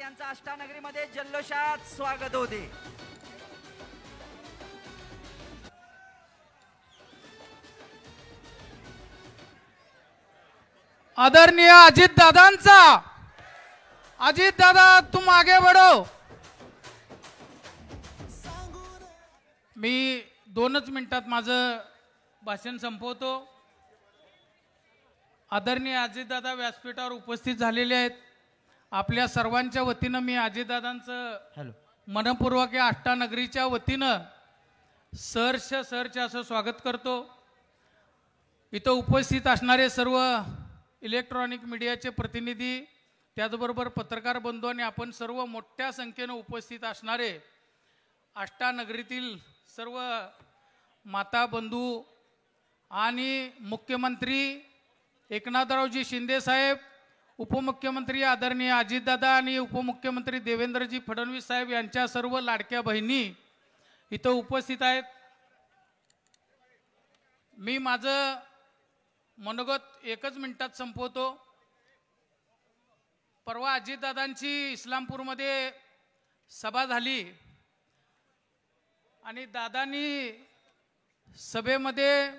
यांचं अष्टानगरीमध्ये जल्लोषात स्वागत होते आदरणीय अजित दादांचा अजित दादा तू मागे बडो मी दोनच मिनिटात माझं भाषण संपवतो आदरणीय अजितदादा व्यासपीठावर उपस्थित झालेले आहेत आपल्या सर्वांच्या वतीनं मी अजितदादांचं हॅलो मनपूर्वक या अष्टानगरीच्या वतीनं सरश सरच्या असं स्वागत करतो इथं उपस्थित असणारे सर्व इलेक्ट्रॉनिक मीडियाचे प्रतिनिधी त्याचबरोबर पत्रकार बंधू आणि आपण सर्व मोठ्या संख्येनं उपस्थित असणारे अष्टानगरीतील सर्व माता बंधू आणि मुख्यमंत्री एकनाथरावजी शिंदेसाहेब उपमुख्यमंत्री आदरणीय अजितदादा आणि उपमुख्यमंत्री देवेंद्रजी फडणवीस साहेब यांच्या सर्व लाडक्या बहिणी इथं उपस्थित आहेत मी माझं मनोगत एकच मिनिटात संपवतो परवा अजितदादांची इस्लामपूरमध्ये सभा झाली आणि दादांनी सभेमध्ये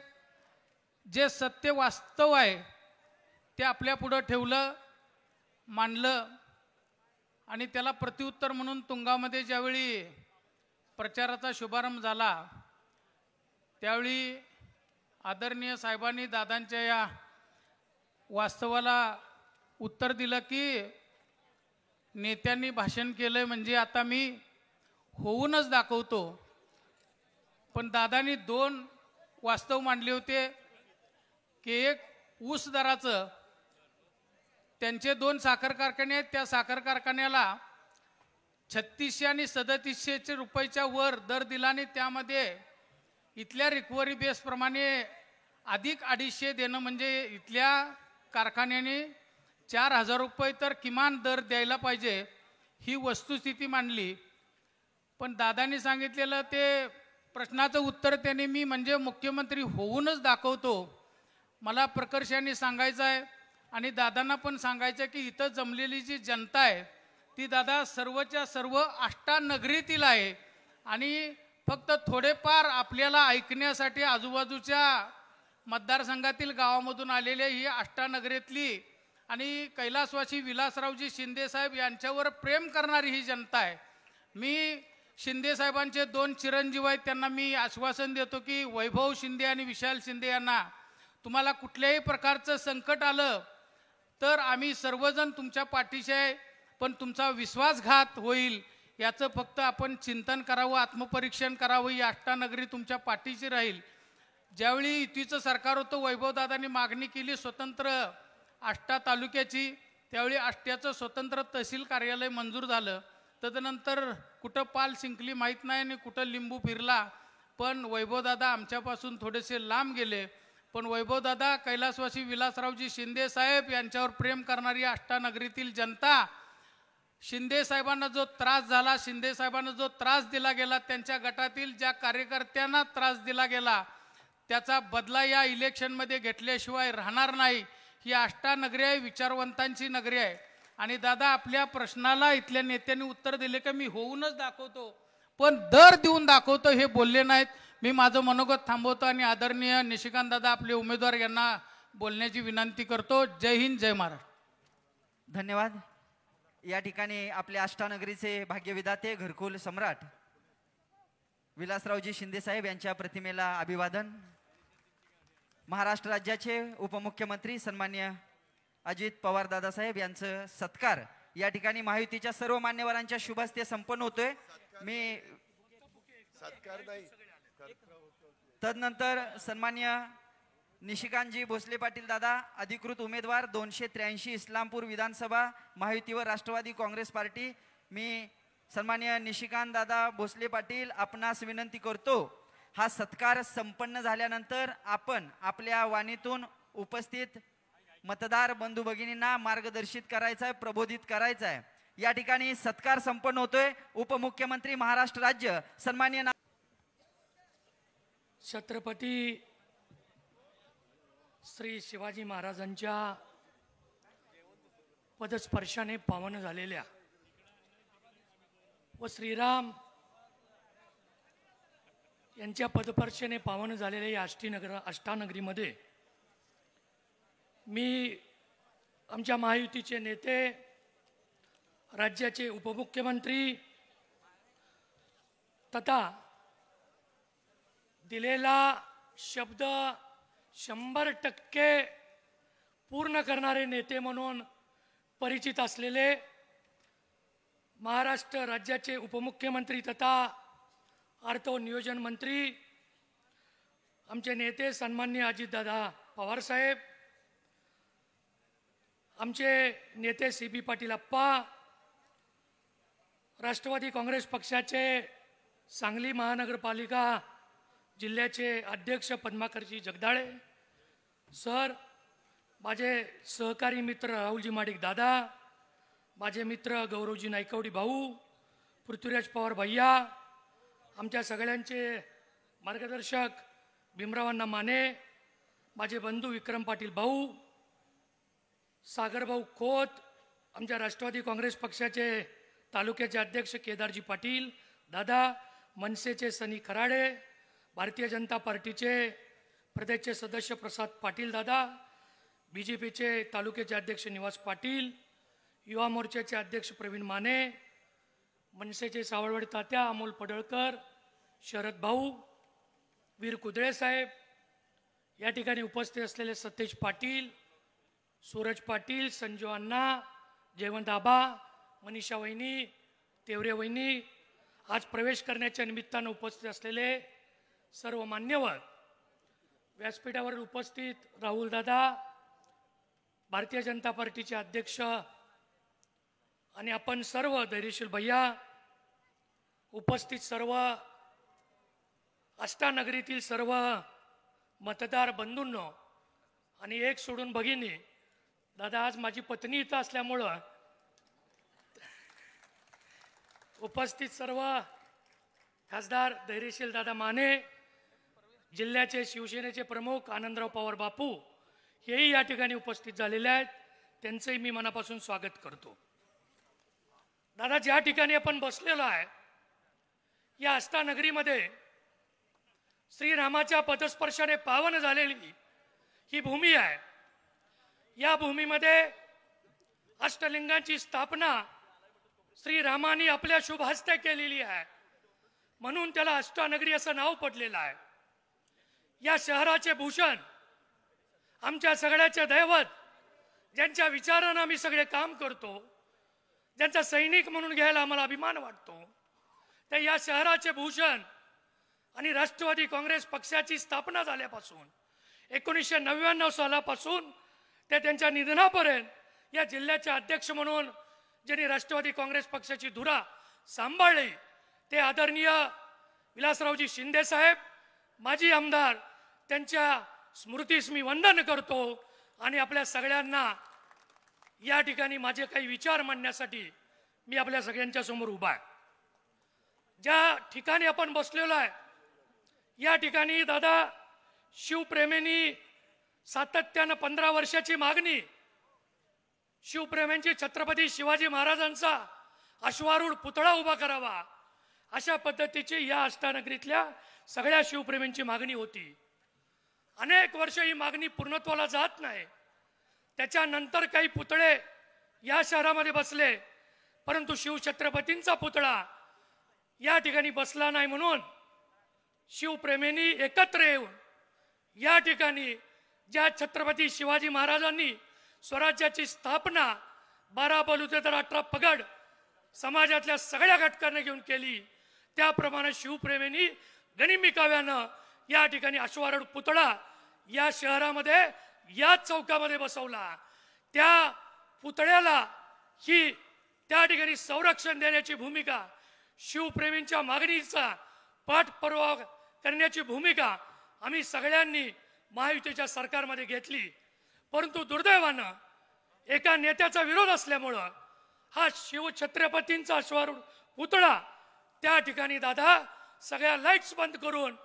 जे सत्य वास्तव आहे ते पुढं ठेवलं मांडलं आणि त्याला प्रत्युत्तर म्हणून तुंगामध्ये ज्यावेळी प्रचाराचा शुभारंभ झाला त्यावेळी आदरणीय साहेबांनी दादांच्या या वास्तवाला उत्तर दिलं की नेत्यांनी भाषण केलं म्हणजे आता मी होऊनच दाखवतो पण दादांनी दोन वास्तव मांडले होते की एक ऊस दराचं त्यांचे दोन साखर कारखाने आहेत त्या साखर कारखान्याला छत्तीसशे आणि सदतीसशेचे रुपयाच्या वर दर दिलाने त्यामध्ये इथल्या रिकव्हरी बेसप्रमाणे अधिक अडीचशे देणं म्हणजे इथल्या कारखान्याने चार हजार रुपये तर किमान दर द्यायला पाहिजे ही वस्तुस्थिती मांडली पण दादांनी सांगितलेलं ते प्रश्नाचं उत्तर त्यांनी मी म्हणजे मुख्यमंत्री होऊनच दाखवतो मला प्रकर्षाने सांगायचं आहे आणि दादांना पण सांगायचं की इथं जमलेली जी जनता आहे ती दादा सर्वच्या सर्व अष्टानगरीतील आहे आणि फक्त थोडेफार आपल्याला ऐकण्यासाठी आजूबाजूच्या मतदारसंघातील गावामधून आलेले ही अष्टानगरीतली आणि कैलासवासी विलासरावजी शिंदेसाहेब यांच्यावर प्रेम करणारी ही जनता आहे मी शिंदेसाहेबांचे दोन चिरंजीव आहेत त्यांना मी आश्वासन देतो की वैभव शिंदे आणि विशाल शिंदे यांना तुम्हाला कुठल्याही प्रकारचं संकट आलं तर आम्ही सर्वजण तुमच्या पाठीशी आहे पण तुमचा विश्वासघात होईल याचं फक्त आपण चिंतन करावं आत्मपरीक्षण करावं ही नगरी तुमच्या पाठीशी राहील ज्यावेळी युतीचं सरकार होतं वैभवदादांनी मागणी केली स्वतंत्र आष्टा तालुक्याची त्यावेळी आष्ट्याचं स्वतंत्र तहसील कार्यालय मंजूर झालं तदनंतर कुठं पाल शिंकली माहीत नाही आणि कुठं लिंबू फिरला पण वैभवदादा आमच्यापासून थोडेसे लांब गेले पण वैभव दादा कैलासवासी विलासरावजी शिंदे साहेब यांच्यावर प्रेम करणारी अष्टानगरीतील जनता शिंदे साहेबांना जो त्रास झाला शिंदे साहेबांना जो त्रास दिला गेला त्यांच्या गटातील ज्या कार्यकर्त्यांना त्रास दिला गेला त्याचा बदला या इलेक्शनमध्ये घेतल्याशिवाय राहणार नाही ही अष्टानगरी आहे विचारवंतांची नगरी आहे आणि दादा आपल्या प्रश्नाला इथल्या नेत्यांनी उत्तर दिले की मी होऊनच दाखवतो पण दर देऊन दाखवतो हे बोलले नाहीत मी माझं मनोगत थांबवतो आणि आदरणीय दादा आपले उमेदवार यांना बोलण्याची विनंती करतो जय हिंद जय महाराष्ट्र धन्यवाद या ठिकाणी आपले अष्टानगरीचे भाग्यविधाते घरकुल सम्राट विलासरावजी शिंदे साहेब यांच्या प्रतिमेला अभिवादन महाराष्ट्र राज्याचे उपमुख्यमंत्री सन्मान्य अजित पवार दादासाहेब यांचं सत्कार या ठिकाणी महायुतीच्या सर्व मान्यवरांच्या शुभस्ते संपन्न होतोय मी सत्कार तदनंतर सन्मान्य निशिकांतजी भोसले पाटील दादा अधिकृत उमेदवार दोनशे त्र्याऐंशी इस्लामपूर विधानसभा व राष्ट्रवादी काँग्रेस पार्टी मी सन्मान्य निशिकांत दादा भोसले पाटील आपणास विनंती करतो हा सत्कार संपन्न झाल्यानंतर आपण आपल्या वाणीतून उपस्थित मतदार बंधू भगिनींना मार्गदर्शित करायचं आहे प्रबोधित करायचं आहे या ठिकाणी सत्कार संपन्न होतोय उपमुख्यमंत्री महाराष्ट्र राज्य सन्मान्य छत्रपती श्री शिवाजी महाराजांच्या पदस्पर्शाने पावन झालेल्या व श्रीराम यांच्या पदस्पर्शाने पावन झालेल्या या अष्टीनगर अष्टानगरीमध्ये मी आमच्या महायुतीचे नेते राज्याचे उपमुख्यमंत्री तथा दिलेला शब्द शंभर टक्के पूर्ण करणारे नेते म्हणून परिचित असलेले महाराष्ट्र राज्याचे उपमुख्यमंत्री तथा अर्थ नियोजन मंत्री आमचे नेते सन्मान्य अजितदादा पवारसाहेब आमचे नेते सी बी पाटील अप्पा राष्ट्रवादी काँग्रेस पक्षाचे सांगली महानगरपालिका जिल्ह्याचे अध्यक्ष पद्माकरजी जगदाळे सर माझे सहकारी मित्र राहुलजी माडिक दादा माझे मित्र गौरवजी नायकवडी भाऊ पृथ्वीराज पवार भैया आमच्या सगळ्यांचे मार्गदर्शक भीमरावांना माने माझे बंधू विक्रम पाटील भाऊ सागरभाऊ खोत आमच्या राष्ट्रवादी काँग्रेस पक्षाचे तालुक्याचे अध्यक्ष केदारजी पाटील दादा मनसेचे सनी खराडे भारतीय जनता पार्टीचे प्रदेशचे सदस्य प्रसाद पाटील दादा बी जे पीचे तालुक्याचे अध्यक्ष निवास पाटील युवा मोर्चाचे अध्यक्ष प्रवीण माने मनसेचे सावळवड तात्या अमोल पडळकर शरद भाऊ वीर कुदळे साहेब या ठिकाणी उपस्थित असलेले सतेज पाटील सूरज पाटील संजू अण्णा जयवंत आबा मनीषा वहिनी तेवरे वहिनी आज प्रवेश करण्याच्या निमित्तानं उपस्थित असलेले सर्व मान्यवर व्यासपीठावर उपस्थित राहुल दादा भारतीय जनता पार्टीचे अध्यक्ष आणि आपण सर्व धैर्यशील भैया उपस्थित सर्व अष्टानगरीतील सर्व मतदार बंधूंनो आणि एक सोडून भगिनी दादा आज माझी पत्नी इथं असल्यामुळं उपस्थित सर्व खासदार धैर्यशील दादा माने जिल्ह्याचे शिवसेनेचे प्रमुख आनंदराव पवार बापू हेही या ठिकाणी उपस्थित झालेले आहेत त्यांचंही मी मनापासून स्वागत करतो दादा ज्या ठिकाणी आपण बसलेलो आहे या अष्टानगरीमध्ये श्रीरामाच्या पदस्पर्शाने पावन झालेली ही भूमी आहे या भूमीमध्ये अष्टलिंगांची स्थापना श्रीरामाने आपल्या शुभ हस्ते केलेली आहे म्हणून त्याला अष्टानगरी असं नाव पडलेलं आहे या शहराचे भूषण आमच्या सगळ्याचे दैवत ज्यांच्या विचारांना आम्ही सगळे काम करतो ज्यांचा सैनिक म्हणून घ्यायला आम्हाला अभिमान वाटतो ते या शहराचे भूषण आणि राष्ट्रवादी काँग्रेस पक्षाची स्थापना झाल्यापासून एकोणीसशे नव्याण्णव सालापासून ते त्यांच्या निधनापर्यंत या जिल्ह्याचे अध्यक्ष म्हणून ज्यांनी राष्ट्रवादी काँग्रेस पक्षाची धुरा सांभाळली ते आदरणीय विलासरावजी शिंदे साहेब माजी आमदार त्यांच्या स्मृतीस मी वंदन करतो आणि आपल्या सगळ्यांना या ठिकाणी माझे काही विचार मांडण्यासाठी मी आपल्या सगळ्यांच्या समोर उभा आहे ज्या ठिकाणी आपण बसलेलो आहे या ठिकाणी दादा शिवप्रेमींनी सातत्यानं पंधरा वर्षाची मागणी शिवप्रेम्यांची छत्रपती शिवाजी महाराजांचा अश्वारूढ पुतळा उभा करावा अशा पद्धतीची या अष्टानगरीतल्या सगळ्या शिवप्रेमींची मागणी होती अनेक वर्ष ही मागणी पूर्णत्वाला जात नाही त्याच्यानंतर काही पुतळे या शहरामध्ये बसले परंतु शिवछत्रपतींचा पुतळा या ठिकाणी बसला नाही म्हणून शिवप्रेमींनी एकत्र येऊन या ठिकाणी ज्या छत्रपती शिवाजी महाराजांनी स्वराज्याची स्थापना बारा बलुते तर अठरा पगड समाजातल्या सगळ्या घटकांना घेऊन केली त्याप्रमाणे शिवप्रेमींनी गणिमिकाव्यानं या ठिकाणी अश्वारूढ पुतळा या शहरामध्ये या चौकामध्ये बसवला त्या पुतळ्याला ही त्या ठिकाणी संरक्षण देण्याची भूमिका शिवप्रेमींच्या मागणीचा पाठपुरावा करण्याची भूमिका आम्ही सगळ्यांनी महायुतीच्या सरकारमध्ये घेतली परंतु दुर्दैवानं एका नेत्याचा विरोध असल्यामुळं हा शिवछत्रपतींचा अश्वारूढ पुतळा त्या ठिकाणी दादा सगळ्या लाईट्स बंद करून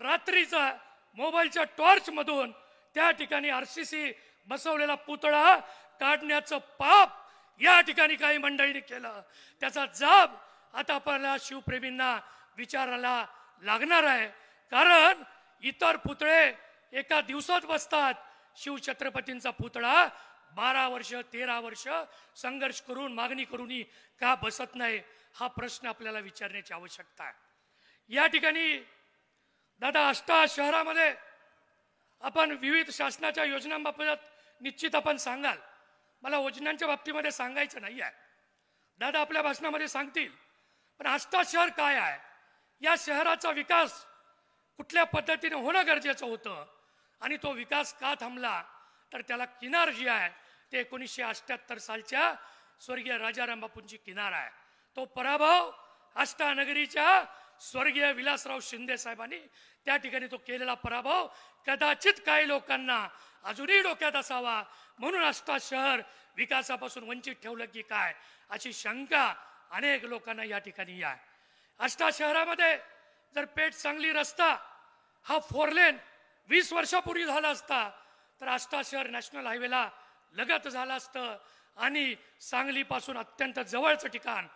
रात्रीचा मोबाईलच्या टॉर्चमधून त्या ठिकाणी आर सी सी बसवलेला पुतळा काढण्याचं पाप या ठिकाणी काही मंडळींनी केलं त्याचा जाब आता आपल्याला शिवप्रेमींना विचारायला लागणार आहे कारण इतर पुतळे एका दिवसात बसतात शिवछत्रपतींचा पुतळा बारा वर्ष तेरा वर्ष संघर्ष करून मागणी करूनही का बसत नाही हा प्रश्न आपल्याला विचारण्याची आवश्यकता आहे या ठिकाणी दादा आष्टा शहरामध्ये आपण विविध शासनाच्या योजनांबाबत निश्चित आपण सांगाल मला योजनांच्या बाबतीमध्ये सांगायचं नाही आहे दादा आपल्या भाषणामध्ये सांगतील पण आष्टा शहर काय आहे या शहराचा विकास कुठल्या पद्धतीने होणं गरजेचं होतं आणि तो विकास का थांबला तर त्याला किनार जी आहे ते एकोणीसशे अठ्ठ्याहत्तर सालच्या स्वर्गीय राजाराम बापूंची किनार आहे तो पराभव आष्टा नगरीच्या स्वर्गीय विलासराव शिंदे साहेबांनी त्या ठिकाणी तो केलेला पराभव कदाचित काही लोकांना अजूनही डोक्यात असावा म्हणून आष्टा शहर विकासापासून वंचित ठेवलं की काय अशी शंका अनेक लोकांना या ठिकाणी या आष्टा शहरामध्ये जर पेठ सांगली रस्ता हा फोरलेन वीस वर्षापूर्वी झाला असता तर आष्टा शहर नॅशनल हायवेला लगत झालं असतं आणि सांगलीपासून अत्यंत जवळचं ठिकाण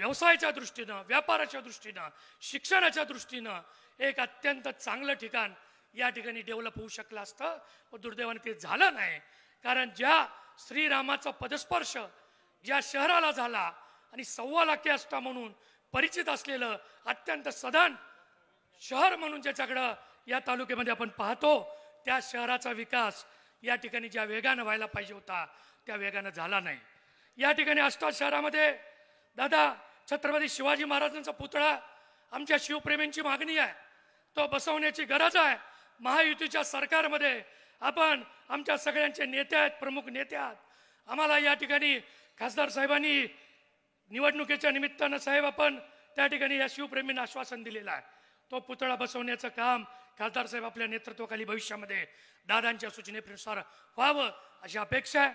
व्यवसायाच्या दृष्टीनं व्यापाराच्या दृष्टीनं शिक्षणाच्या दृष्टीनं एक अत्यंत चांगलं ठिकाण या ठिकाणी डेव्हलप होऊ शकलं असतं पण दुर्दैवाने ते झालं नाही कारण ज्या श्रीरामाचा पदस्पर्श ज्या शहराला झाला आणि सव्वा लाखे असता म्हणून परिचित असलेलं अत्यंत सधन शहर म्हणून ज्याच्याकडं या तालुक्यामध्ये आपण पाहतो त्या शहराचा विकास या ठिकाणी ज्या वेगानं व्हायला पाहिजे होता त्या वेगानं झाला नाही या ठिकाणी अष्टा शहरामध्ये दादा छत्रपती शिवाजी महाराजांचा पुतळा आमच्या शिवप्रेमींची मागणी आहे तो बसवण्याची गरज आहे महायुतीच्या सरकारमध्ये आपण आमच्या सगळ्यांचे नेते आहेत प्रमुख नेते आहात आम्हाला या ठिकाणी खासदार साहेबांनी निवडणुकीच्या निमित्तानं साहेब आपण त्या ठिकाणी या शिवप्रेमींना आश्वासन दिलेलं आहे तो पुतळा बसवण्याचं काम खासदार साहेब आपल्या नेतृत्वाखाली भविष्यामध्ये दादांच्या सूचनेनुसार व्हावं अशी अपेक्षा आहे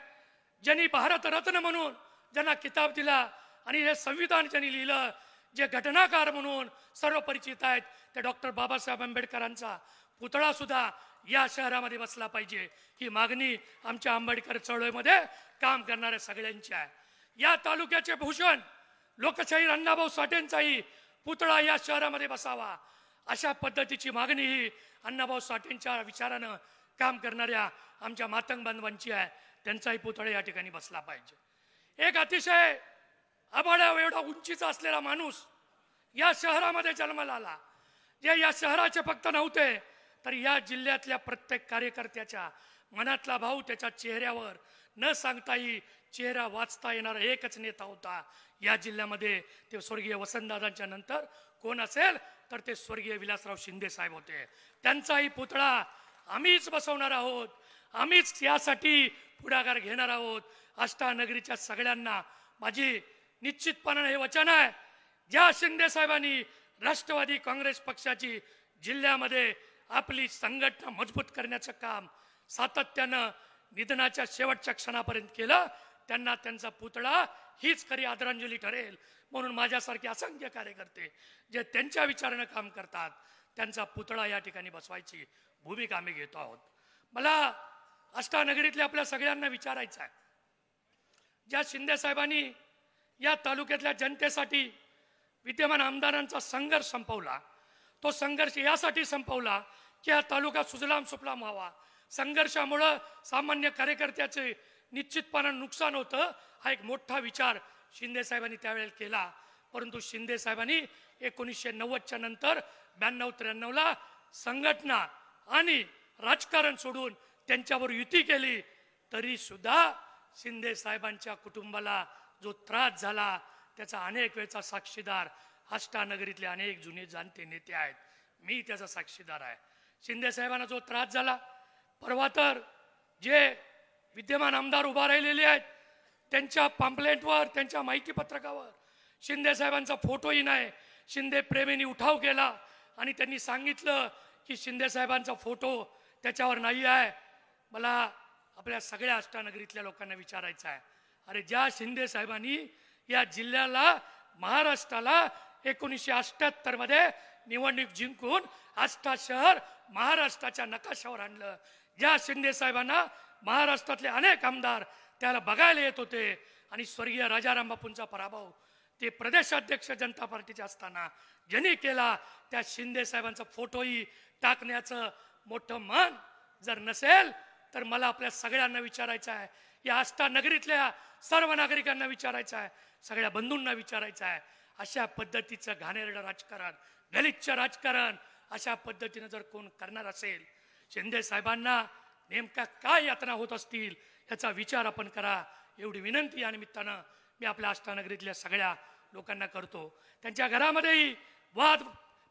ज्यांनी भारतरत्न म्हणून ज्यांना किताब दिला आणि हे संविधान ज्यांनी लिहिलं जे घटनाकार म्हणून सर्व परिचित आहेत ते डॉक्टर बाबासाहेब आंबेडकरांचा पुतळा सुद्धा या शहरामध्ये बसला पाहिजे ही मागणी आमच्या आंबेडकर चळवळीमध्ये काम करणाऱ्या सगळ्यांची आहे या तालुक्याचे भूषण लोकशाही अण्णाभाऊ साठेंचाही पुतळा या शहरामध्ये बसावा अशा पद्धतीची मागणी ही अण्णाभाऊ साठेंच्या विचारानं काम करणाऱ्या आमच्या मातंग बांधवांची आहे त्यांचाही पुतळा या ठिकाणी बसला पाहिजे एक अतिशय आबाड्या एवढा उंचीचा असलेला माणूस या शहरामध्ये जन्माला आला जे या शहराचे फक्त नव्हते तर या जिल्ह्यातल्या प्रत्येक कार्यकर्त्याच्या मनातला भाऊ त्याच्या चेहऱ्यावर न सांगताही चेहरा वाचता येणारा एकच नेता होता या जिल्ह्यामध्ये ते स्वर्गीय वसंतदादांच्या नंतर कोण असेल तर ते स्वर्गीय विलासराव शिंदे साहेब होते त्यांचाही पुतळा आम्हीच बसवणार आहोत आम्हीच यासाठी पुढाकार घेणार आहोत अष्टानगरीच्या सगळ्यांना माझी निश्चितपणाने हे वचन आहे ज्या शिंदे साहेबांनी राष्ट्रवादी काँग्रेस पक्षाची जिल्ह्यामध्ये आपली संघटना मजबूत करण्याचं काम सातत्यानं निधनाच्या शेवटच्या क्षणापर्यंत केलं त्यांना त्यांचा पुतळा हीच खरी आदरांजली ठरेल म्हणून माझ्यासारखे असंख्य कार्यकर्ते जे त्यांच्या विचारानं काम करतात त्यांचा पुतळा या ठिकाणी बसवायची भूमिका आम्ही घेतो आहोत मला अष्टानगरीतल्या आपल्या सगळ्यांना विचारायचं आहे ज्या शिंदे साहेबांनी या तालुक्यातल्या जनतेसाठी विद्यमान आमदारांचा संघर्ष संपवला तो संघर्ष यासाठी संपवला की हा तालुका सुजलाम सुफलाम व्हावा संघर्षामुळं सामान्य कार्यकर्त्याचे निश्चितपणानं नुकसान होतं हा एक मोठा विचार शिंदे साहेबांनी त्यावेळेला केला परंतु शिंदे साहेबांनी एकोणीसशे नव्वदच्या नंतर ब्याण्णव त्र्याण्णवला संघटना आणि राजकारण सोडून त्यांच्यावर युती केली तरीसुद्धा साहेबांच्या कुटुंबाला जो त्रास झाला त्याचा अनेक वेळचा साक्षीदार अष्टानगरीतले अनेक जुने जाणते नेते आहेत मी त्याचा साक्षीदार आहे शिंदे साहेबांना जो त्रास झाला परवा तर जे विद्यमान आमदार उभा राहिलेले आहेत त्यांच्या पॉम्पलेटवर त्यांच्या माहितीपत्रकावर साहेबांचा फोटोही नाही शिंदे प्रेमींनी उठाव केला आणि त्यांनी सांगितलं की शिंदे साहेबांचा फोटो त्याच्यावर नाही आहे मला आपल्या सगळ्या अष्टानगरीतल्या लोकांना विचारायचं आहे अरे ज्या शिंदे साहेबांनी या जिल्ह्याला महाराष्ट्राला एकोणीसशे अठ्याहत्तर मध्ये निवडणूक जिंकून आष्टा शहर महाराष्ट्राच्या नकाशावर आणलं ज्या शिंदे साहेबांना महाराष्ट्रातले अनेक आमदार त्याला बघायला येत होते आणि स्वर्गीय राजाराम बापूंचा पराभव ते प्रदेशाध्यक्ष जनता पार्टीचे असताना ज्यांनी केला त्या शिंदे साहेबांचा फोटोही टाकण्याचं मोठं मन जर नसेल तर मला आपल्या सगळ्यांना विचारायचं आहे या आस्था नगरीतल्या सर्व नागरिकांना विचारायचं आहे सगळ्या बंधूंना विचारायचं आहे अशा पद्धतीचं घाणेरडं राजकारण दलितचं राजकारण अशा पद्धतीनं जर कोण करणार असेल शिंदे साहेबांना नेमका काय यातना होत असतील याचा विचार आपण करा एवढी विनंती या निमित्तानं मी आपल्या आष्टानगरीतल्या सगळ्या लोकांना करतो त्यांच्या घरामध्येही वाद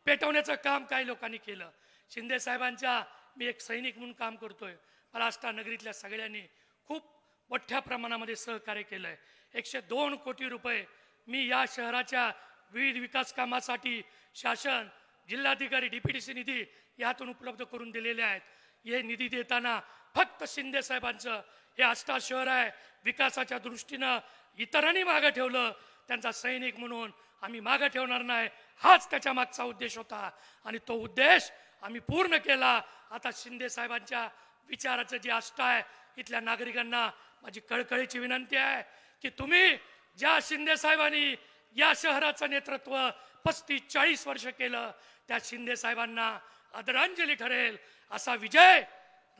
पेटवण्याचं काम काही लोकांनी केलं शिंदे साहेबांच्या मी एक सैनिक म्हणून काम करतोय मला आष्टा नगरीतल्या सगळ्यांनी खूप मोठ्या प्रमाणामध्ये सहकार्य केलं आहे एकशे दोन कोटी रुपये मी या शहराच्या विविध विकास कामासाठी शासन जिल्हाधिकारी डी पी सी निधी यातून उपलब्ध करून दिलेले आहेत हे निधी देताना फक्त शिंदे साहेबांचं हे आष्टा शहर आहे विकासाच्या दृष्टीनं इतरांनी मागं ठेवलं त्यांचा सैनिक म्हणून आम्ही मागं ठेवणार नाही हाच त्याच्या मागचा उद्देश होता आणि तो उद्देश आम्ही पूर्ण केला आता शिंदे साहेबांच्या विचाराचं जे आस्था आहे इथल्या नागरिकांना माझी कळकळीची विनंती आहे की तुम्ही ज्या शिंदे साहेबांनी या शहराचं नेतृत्व पस्तीस चाळीस वर्ष केलं त्या शिंदे साहेबांना आदरांजली ठरेल असा विजय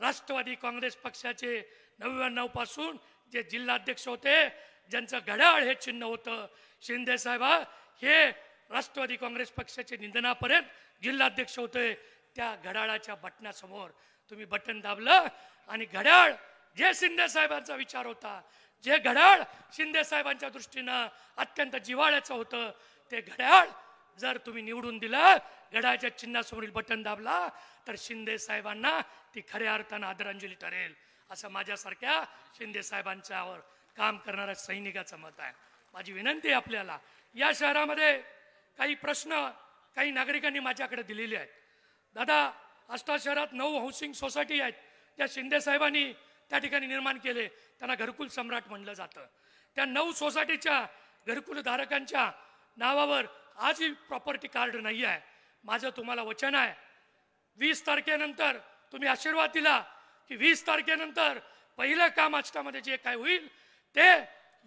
राष्ट्रवादी काँग्रेस पक्षाचे नव्याण्णव पासून जे जिल्हाध्यक्ष होते ज्यांचं घड्याळ हे चिन्ह होतं शिंदे साहेबा हे राष्ट्रवादी काँग्रेस पक्षाचे निंदनापर्यंत जिल्हाध्यक्ष होते त्या घड्याळाच्या बटनासमोर तुम्ही बटन दाबलं आणि घड्याळ जे शिंदे साहेबांचा विचार होता जे घड्याळ शिंदे साहेबांच्या दृष्टीनं अत्यंत जिव्हाळ्याचं होतं ते घड्याळ जर तुम्ही निवडून दिलं घड्याळच्या चिन्हासमोरील बटन दाबला तर शिंदे साहेबांना ती खऱ्या अर्थानं आदरांजली ठरेल असं माझ्यासारख्या शिंदे साहेबांच्यावर काम करणाऱ्या सैनिकाचं मत आहे माझी विनंती आहे आपल्याला या शहरामध्ये काही प्रश्न काही नागरिकांनी माझ्याकडे दिलेले आहेत दादा आष्टा शहरात नऊ हाऊसिंग सोसायटी आहेत त्या शिंदे साहेबांनी त्या ठिकाणी निर्माण केले त्यांना घरकुल सम्राट म्हणलं जातं त्या नऊ सोसायटीच्या घरकुलधारकांच्या नावावर आजही प्रॉपर्टी कार्ड नाही आहे माझं तुम्हाला वचन आहे वीस तारखेनंतर तुम्ही आशीर्वाद दिला की वीस तारखेनंतर पहिलं काम आष्टामध्ये जे काय होईल ते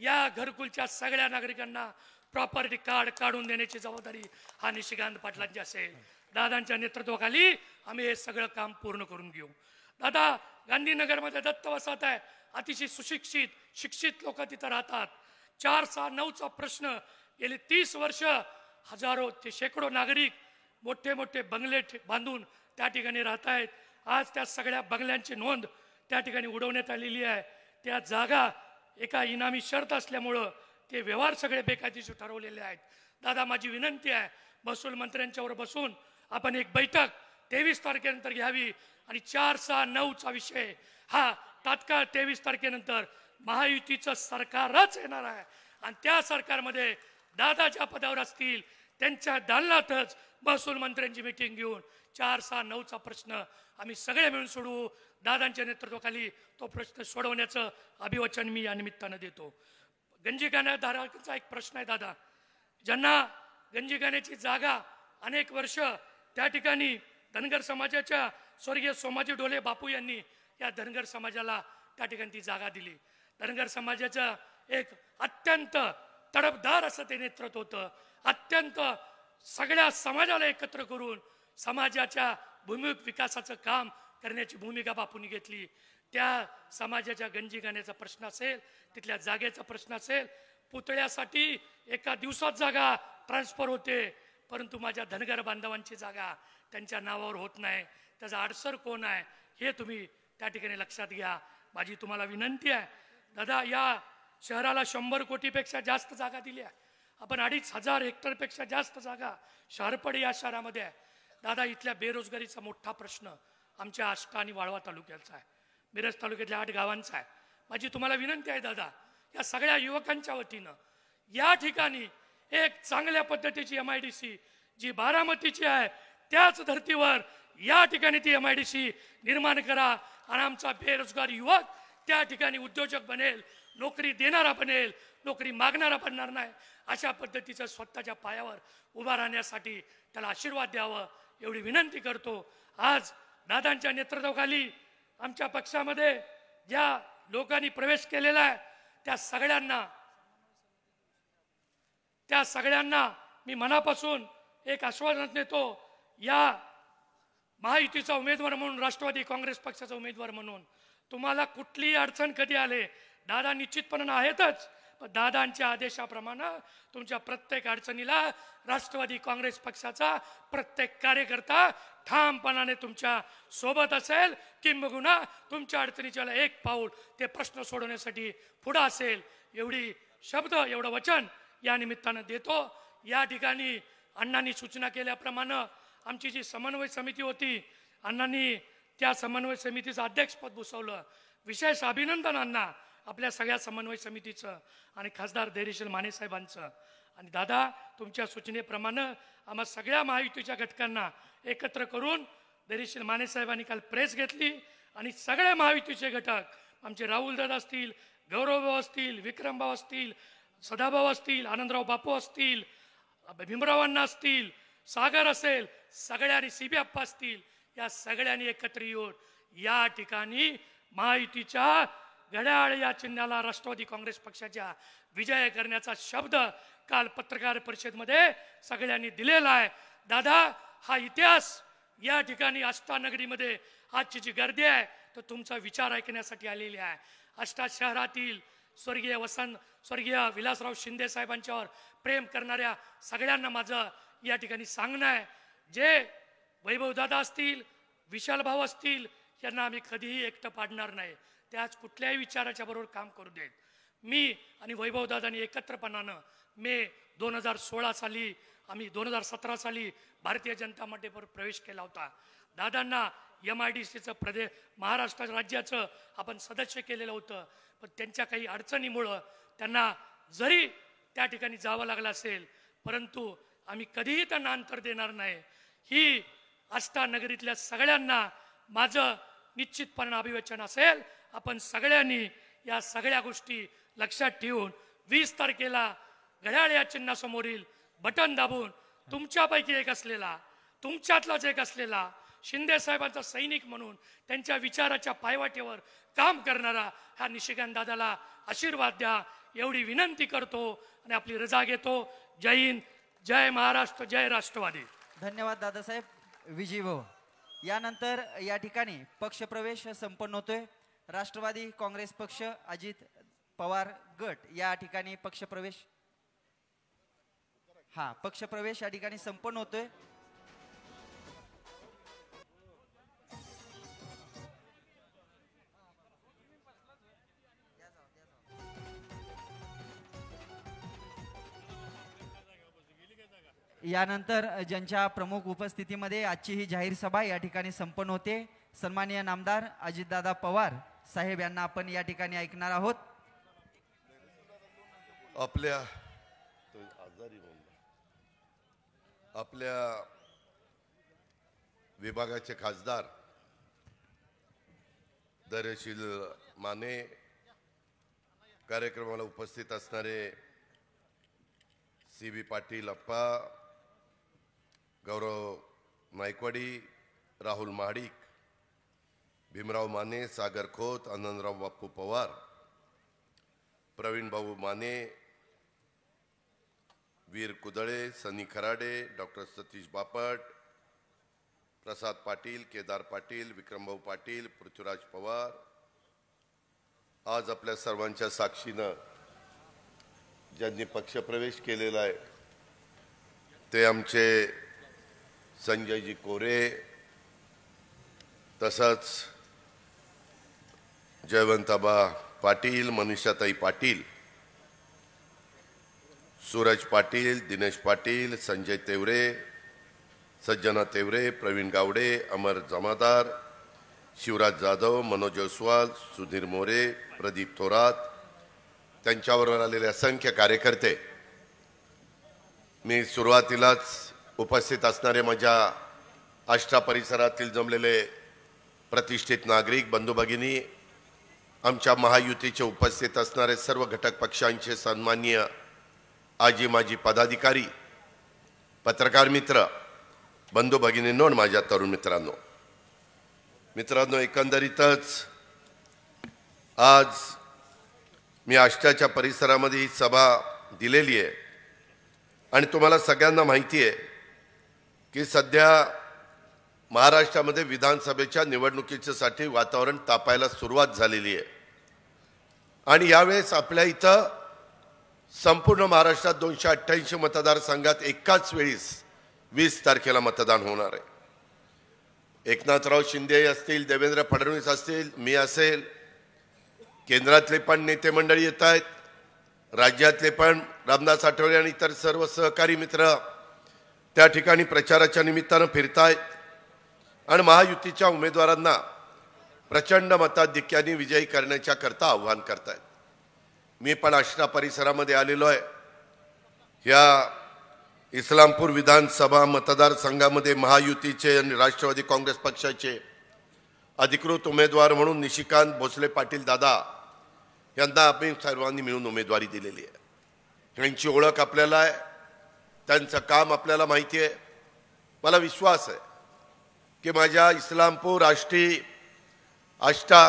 या घरकुलच्या सगळ्या नागरिकांना प्रॉपर्टी कार्ड काढून देण्याची जबाबदारी हा निशिकांत पाटलांची असेल दादांच्या नेतृत्वाखाली आम्ही हे सगळं काम पूर्ण करून घेऊ दादा गांधीनगरमध्ये दत्त वसाहत आहे अतिशय सुशिक्षित शिक्षित लोक तिथं राहतात चार सहा नऊचा प्रश्न गेली तीस वर्ष हजारो ते शेकडो नागरिक मोठे मोठे बंगले बांधून त्या ठिकाणी राहत आहेत आज त्या सगळ्या बंगल्यांची नोंद त्या ठिकाणी उडवण्यात आलेली आहे त्या जागा एका इनामी शर्त असल्यामुळं ते व्यवहार सगळे बेकायदेशीर ठरवलेले आहेत दादा माझी विनंती आहे महसूल मंत्र्यांच्यावर बसून आपण एक बैठक तेवीस तारखेनंतर घ्यावी आणि चार सहा नऊचा विषय हा तात्काळ तेवीस तारखेनंतर महायुतीचं सरकारच येणार आहे आणि त्या सरकारमध्ये दादा ज्या पदावर असतील त्यांच्या दालनातच महसूल मंत्र्यांची मिटिंग घेऊन चार सहा नऊचा प्रश्न आम्ही सगळे मिळून सोडवू दादांच्या नेतृत्वाखाली तो प्रश्न सोडवण्याचं अभिवचन मी या निमित्तानं देतो गंजी धाराचा एक प्रश्न आहे दादा ज्यांना गंजी जागा अनेक वर्ष त्या ठिकाणी धनगर समाजाच्या स्वर्गीय सोमाजी डोले बापू यांनी या धनगर समाजाला त्या ठिकाणी ती जागा दिली धनगर समाजाचं एक अत्यंत तडपदार असं ते नेतृत्व होतं अत्यंत सगळ्या समाजाला एकत्र करून समाजाच्या भूमिक विकासाचं काम करण्याची भूमिका बापूंनी घेतली त्या समाजाच्या गंजी गाण्याचा प्रश्न असेल तिथल्या जागेचा प्रश्न असेल पुतळ्यासाठी एका दिवसात जागा ट्रान्सफर होते परंतु माझ्या धनगर बांधवांची जागा त्यांच्या नावावर होत नाही त्याचा अडसर कोण आहे हे तुम्ही त्या ठिकाणी लक्षात घ्या माझी तुम्हाला विनंती आहे दादा या शहराला शंभर कोटीपेक्षा जास्त जागा दिली आहे आपण अडीच हजार हेक्टरपेक्षा जास्त जागा शहरपडे या शहरामध्ये आहे दादा इथल्या बेरोजगारीचा मोठा प्रश्न आमच्या आष्टा आणि वाळवा तालुक्याचा आहे मिरज तालुक्यातल्या आठ गावांचा आहे माझी तुम्हाला विनंती आहे दादा या सगळ्या युवकांच्या वतीनं या ठिकाणी एक चांगल्या पद्धतीची एम आय डी सी जी बारामतीची आहे त्याच धर्तीवर या ठिकाणी ती एम आय डी सी निर्माण करा आणि आमचा बेरोजगार युवक त्या ठिकाणी उद्योजक बनेल नोकरी देणारा बनेल नोकरी मागणारा बनणार नाही अशा पद्धतीचं स्वतःच्या पायावर उभा राहण्यासाठी त्याला आशीर्वाद द्यावं एवढी विनंती करतो आज दादांच्या नेतृत्वाखाली आमच्या पक्षामध्ये ज्या लोकांनी प्रवेश केलेला आहे त्या सगळ्यांना त्या सगळ्यांना मी मनापासून एक आश्वासन देतो या महायुतीचा उमेदवार म्हणून राष्ट्रवादी काँग्रेस पक्षाचा उमेदवार म्हणून तुम्हाला कुठलीही अडचण कधी आले दादा निश्चितपणानं आहेतच पण दादांच्या आदेशाप्रमाणे तुमच्या प्रत्येक अडचणीला राष्ट्रवादी काँग्रेस पक्षाचा प्रत्येक कार्यकर्ता ठामपणाने तुमच्या सोबत असेल ना तुमच्या अडचणीच्या एक पाऊल ते प्रश्न सोडवण्यासाठी पुढं असेल एवढी शब्द एवढं वचन या निमित्तानं देतो या ठिकाणी अण्णांनी सूचना केल्याप्रमाणे आमची जी समन्वय समिती होती अण्णांनी त्या समन्वय समितीचं अध्यक्षपद भुसवलं विशेष अभिनंदन अण्णा आपल्या सगळ्या समन्वय समितीचं आणि खासदार धैर्यशील मानेसाहेबांचं आणि दादा तुमच्या सूचनेप्रमाणे आम्हा सगळ्या महायुतीच्या घटकांना एकत्र करून धैर्यशील मानेसाहेबांनी काल प्रेस घेतली आणि सगळे महायुतीचे घटक आमचे राहुल दादा असतील गौरवभाऊ असतील विक्रमभाऊ असतील सदाभाऊ असतील आनंदराव बापू असतील भीमरावांना असतील सागर असेल सगळ्यांनी सी अप्पा असतील या सगळ्यांनी एकत्र येऊन या ठिकाणी माहितीच्या घड्याळ या चिन्हाला राष्ट्रवादी काँग्रेस पक्षाच्या विजय करण्याचा शब्द काल पत्रकार मध्ये सगळ्यांनी दिलेला आहे दादा हा इतिहास या ठिकाणी अष्टानगरीमध्ये आजची जी गर्दी आहे तो तुमचा विचार ऐकण्यासाठी आलेली आहे अष्टा शहरातील स्वर्गीय वसंत स्वर्गीय विलासराव शिंदे साहेबांच्यावर प्रेम करणाऱ्या सगळ्यांना माझं या ठिकाणी सांगणं आहे जे दादा असतील विशाल भाऊ असतील यांना आम्ही कधीही एकटं पाडणार नाही ते आज कुठल्याही विचाराच्या बरोबर काम करू देत मी आणि वैभवदादानी एकत्रपणानं मे दोन हजार सोळा साली आम्ही दोन हजार सतरा साली भारतीय जनता पार्टीवर प्रवेश केला होता दादांना एम आय डी सीचं प्रदे महाराष्ट्र राज्याचं आपण सदस्य केलेलं होतं पण त्यांच्या काही अडचणीमुळं त्यांना जरी त्या ठिकाणी जावं लागलं असेल परंतु आम्ही कधीही त्यांना अंतर देणार नाही ही आस्था नगरीतल्या सगळ्यांना माझं निश्चितपणे अभिवचन असेल आपण सगळ्यांनी या सगळ्या गोष्टी लक्षात ठेवून वीस तारखेला घड्याळ या चिन्हासमोरील बटन दाबून तुमच्यापैकी एक असलेला तुमच्यातलाच एक असलेला शिंदे साहेबांचा सैनिक म्हणून त्यांच्या विचाराच्या पायवाटेवर काम करणारा हा निशिकांत दादाला आशीर्वाद द्या एवढी विनंती करतो आणि आपली रजा घेतो जय हिंद जय महाराष्ट्र जय राष्ट्रवादी धन्यवाद दादासाहेब विजय भाऊ यानंतर या ठिकाणी पक्षप्रवेश संपन्न होतोय राष्ट्रवादी काँग्रेस पक्ष अजित पवार गट या ठिकाणी पक्षप्रवेश हा पक्षप्रवेश या ठिकाणी संपन्न होतोय यानंतर ज्यांच्या प्रमुख उपस्थितीमध्ये आजची ही जाहीर सभा या ठिकाणी संपन्न होते सन्मानीय नामदार अजितदादा पवार साहेब यांना आपण या ठिकाणी ऐकणार आहोत आपल्या आपल्या विभागाचे खासदार दर्यशील माने कार्यक्रमाला उपस्थित असणारे C B Patil Appa Gaurav Naikwadi Rahul Mahadik Bhimrao Mane Sagar Khot Anandrao Bappu Pawar Pravin Bhau Mane Veer Kudale Sunny Kharade doctor Satish Bapat Prasad Patil Kedar Patil Vikrambhau Patil Prithviraj Pawar आज आपल्या सर्वांच्या साक्षीनं ज्यांनी पक्षप्रवेश केलेला आहे ते आमचे संजयजी कोरे तसंच जयवंताबा पाटील मनीषाताई पाटील सूरज पाटील दिनेश पाटील संजय तेवरे सज्जना तेवरे प्रवीण गावडे अमर जमादार शिवराज जाधव मनोज जयस्वाल सुधीर मोरे प्रदीप थोरात त्यांच्यावर आलेले असंख्य कार्यकर्ते मी सुरुवातीलाच उपस्थित असणारे माझ्या आष्टा परिसरातील जमलेले प्रतिष्ठित नागरिक बंधू भगिनी आमच्या महायुतीचे उपस्थित असणारे सर्व घटक पक्षांचे सन्माननीय आजी माजी पदाधिकारी पत्रकार मित्र बंधू भगिनींनो माझ्या तरुण मित्रांनो मित्रांनो एकंदरीतच आज मी आष्टाच्या परिसरामध्ये ही सभा दिलेली आहे आणि तुम्हाला सगळ्यांना माहिती आहे की सध्या महाराष्ट्रामध्ये विधानसभेच्या निवडणुकीच्यासाठी वातावरण तापायला सुरुवात झालेली आहे आणि यावेळेस आपल्या इथं संपूर्ण महाराष्ट्रात दोनशे अठ्ठ्याऐंशी मतदारसंघात एकाच वेळीस वीस तारखेला मतदान होणार आहे एकनाथराव शिंदे असतील देवेंद्र फडणवीस असतील मी असेल केंद्रातले पण नेते मंडळी येत आहेत राज्यातले पण रामदास आठवले आणि इतर सर्व सहकारी मित्र त्या ठिकाणी प्रचाराच्या निमित्तानं फिरतायत आणि महायुतीच्या उमेदवारांना प्रचंड मताधिक्याने विजयी करण्याच्या करता आव्हान करतायत मी पण आष्टा परिसरामध्ये आलेलो आहे या इस्लामपूर विधानसभा मतदारसंघामध्ये महायुतीचे आणि राष्ट्रवादी काँग्रेस पक्षाचे अधिकृत उमेदवार म्हणून निशिकांत भोसले पाटील दादा यांना आम्ही सर्वांनी मिळून उमेदवारी दिलेली आहे यांची ओळख आपल्याला आहे त्यांचं काम आपल्याला माहिती आहे मला विश्वास आहे की माझ्या इस्लामपूर आष्टी आष्टा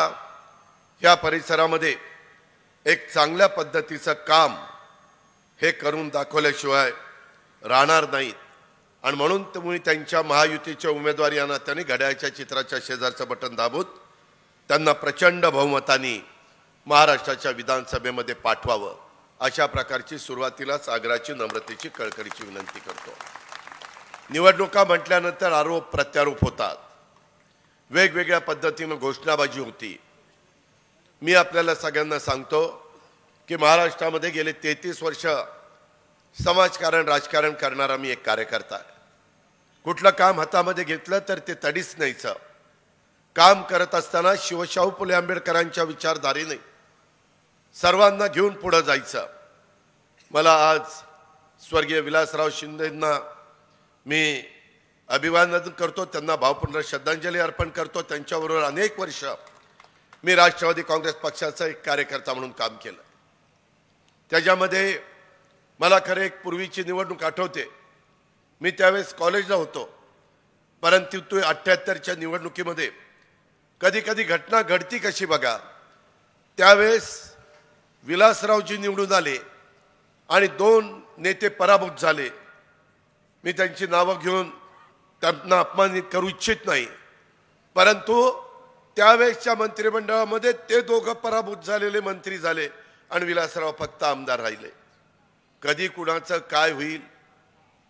या परिसरामध्ये एक चांगल्या पद्धतीचं काम हे करून दाखवल्याशिवाय राहणार नाहीत आणि म्हणून तुम्ही त्यांच्या महायुतीच्या उमेदवारी यांना त्यांनी घड्याळच्या चित्राच्या शेजारचं बटन दाबून त्यांना प्रचंड बहुमतानी महाराष्ट्राच्या विधानसभेमध्ये पाठवावं अशा प्रकारची सुरुवातीलाच आग्राची नम्रतेची कळकळीची विनंती करतो निवडणुका म्हटल्यानंतर आरोप प्रत्यारोप होतात वेगवेगळ्या पद्धतीनं घोषणाबाजी होती मी आपल्याला सगळ्यांना सांगतो की महाराष्ट्रामध्ये गेले तेहतीस वर्ष समाजकारण राजकारण करणारा मी एक कार्यकर्ता आहे कुठलं काम हातामध्ये घेतलं तर ते तडीच नाहीचं काम करत असताना शिवशाहू फुले आंबेडकरांच्या विचारधारेने सर्वांना घेऊन पुढं जायचं मला आज स्वर्गीय विलासराव शिंदेंना मी अभिवादन करतो त्यांना भावपूर्ण श्रद्धांजली अर्पण करतो त्यांच्याबरोबर अनेक वर्ष मी राष्ट्रवादी काँग्रेस पक्षाचा एक कार्यकर्ता म्हणून काम केलं त्याच्यामध्ये मला खरं एक पूर्वीची निवडणूक आठवते मी त्यावेळेस कॉलेजला होतो परंतु तो अठ्ठ्याहत्तरच्या निवडणुकीमध्ये कधी कधी घटना घडती कशी बघा त्यावेळेस विलासरावजी निवडून आले आणि दोन नेते पराभूत झाले मी त्यांची नावं घेऊन त्यांना अपमानित करू इच्छित नाही परंतु त्यावेळेसच्या मंत्रिमंडळामध्ये ते दोघं पराभूत झालेले मंत्री झाले आणि विलासराव फक्त आमदार राहिले कधी कुणाचं काय होईल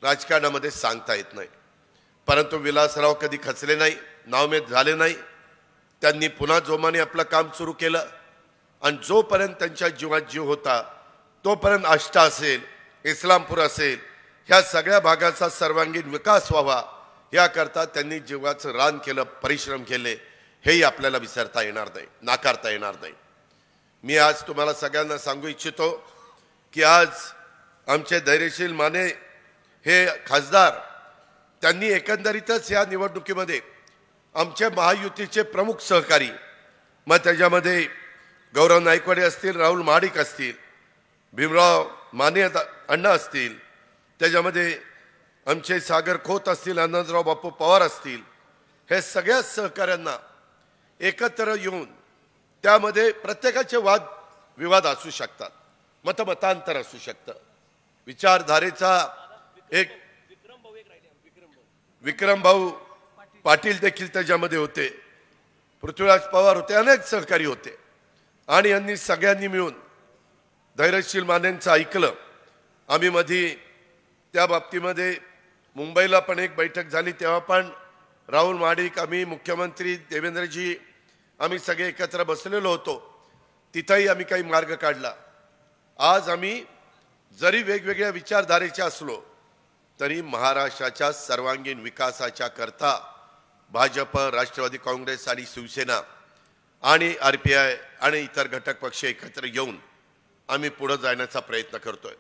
राजकारणामध्ये सांगता येत नाही परंतु विलासराव कधी खचले नाही नावमेद झाले नाही त्यांनी पुन्हा जोमाने आपलं काम सुरू केलं आणि जोपर्यंत त्यांच्या जीवात जीव होता तोपर्यंत आष्टा असेल इस्लामपूर असेल ह्या सगळ्या भागाचा सर्वांगीण विकास व्हावा याकरता त्यांनी जीवाचं रान केलं परिश्रम केले हेही आपल्याला विसरता येणार नाही नाकारता येणार नाही मी आज तुम्हाला सगळ्यांना सांगू इच्छितो की आज आमचे धैर्यशील माने हे खासदार त्यांनी एकंदरीतच या निवडणुकीमध्ये आमच्या महायुतीचे प्रमुख सहकारी मग त्याच्यामध्ये गौरव नाईकवाडे असतील राहुल माडिक असतील भीमराव माने अण्णा असतील त्याच्यामध्ये आमचे सागर खोत असतील आनंदराव बापू पवार असतील हे सगळ्या सहकाऱ्यांना एकत्र येऊन त्यामध्ये प्रत्येकाचे वाद विवाद असू शकतात मतमतांतर असू शकतं विचारधारेचा एक विक्रम भाऊ पाटील देखील त्याच्यामध्ये होते पृथ्वीराज पवार होते अनेक सहकारी होते आणि यांनी सगळ्यांनी मिळून धैर्यशील मानेंचं ऐकलं आम्ही मधी त्या बाबतीमध्ये मुंबईला पण एक बैठक झाली तेव्हा पण राहुल माडिक आम्ही मुख्यमंत्री देवेंद्रजी आम्ही सगळे एकत्र बसलेलो होतो तिथंही आम्ही काही मार्ग काढला आज आम्ही जरी वेगवेगळ्या विचारधारेचे असलो तरी महाराष्ट्राच्या सर्वांगीण विकासाच्या करता भाजप राष्ट्रवादी काँग्रेस आणि शिवसेना आणि आर पी आय आणि इतर घटक पक्ष एकत्र येऊन आम्ही पुढे जाण्याचा प्रयत्न करतोय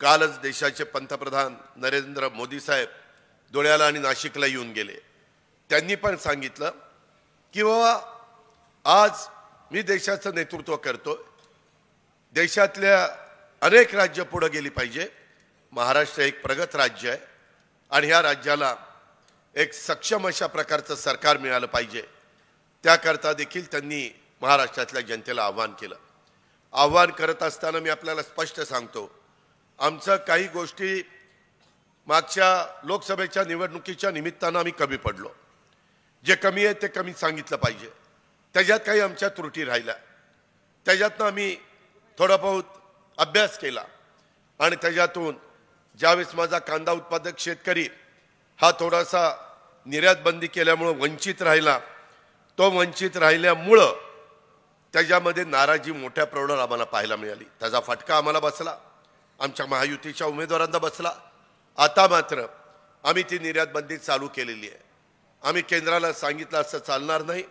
कालच देशाचे पंतप्रधान नरेंद्र मोदी साहेब धुळ्याला आणि नाशिकला येऊन गेले त्यांनी पण सांगितलं की बाबा आज मी देशाचं नेतृत्व करतो देशातल्या अनेक राज्य पुढं गेली पाहिजे महाराष्ट्र एक प्रगत राज्य आहे आणि ह्या राज्याला एक सक्षम अशा प्रकारचं सरकार मिळालं पाहिजे त्याकरता देखील त्यांनी महाराष्ट्रातल्या जनतेला आव्हान केलं आव्हान करत असताना मी आपल्याला स्पष्ट सांगतो आमचं काही गोष्टी मागच्या लोकसभेच्या निवडणुकीच्या निमित्तानं आम्ही कमी पडलो जे कमी आहे ते कमी सांगितलं पाहिजे त्याच्यात काही आमच्या त्रुटी राहिल्या त्याच्यातनं आम्ही थोडा बहुत अभ्यास केला आणि त्याच्यातून ज्यावेळेस माझा कांदा उत्पादक शेतकरी हा थोडासा निर्यातबंदी केल्यामुळं वंचित राहिला तो वंचित राहिल्यामुळं त्याच्यामध्ये नाराजी मोठ्या प्रमाणावर आम्हाला पाहायला मिळाली त्याचा फटका आम्हाला बसला आमच्या महायुतीच्या उमेदवारांना बसला आता मात्र आम्ही ती निर्यात बंदी चालू केलेली आहे आम्ही केंद्राला सांगितलं असं चालणार नाही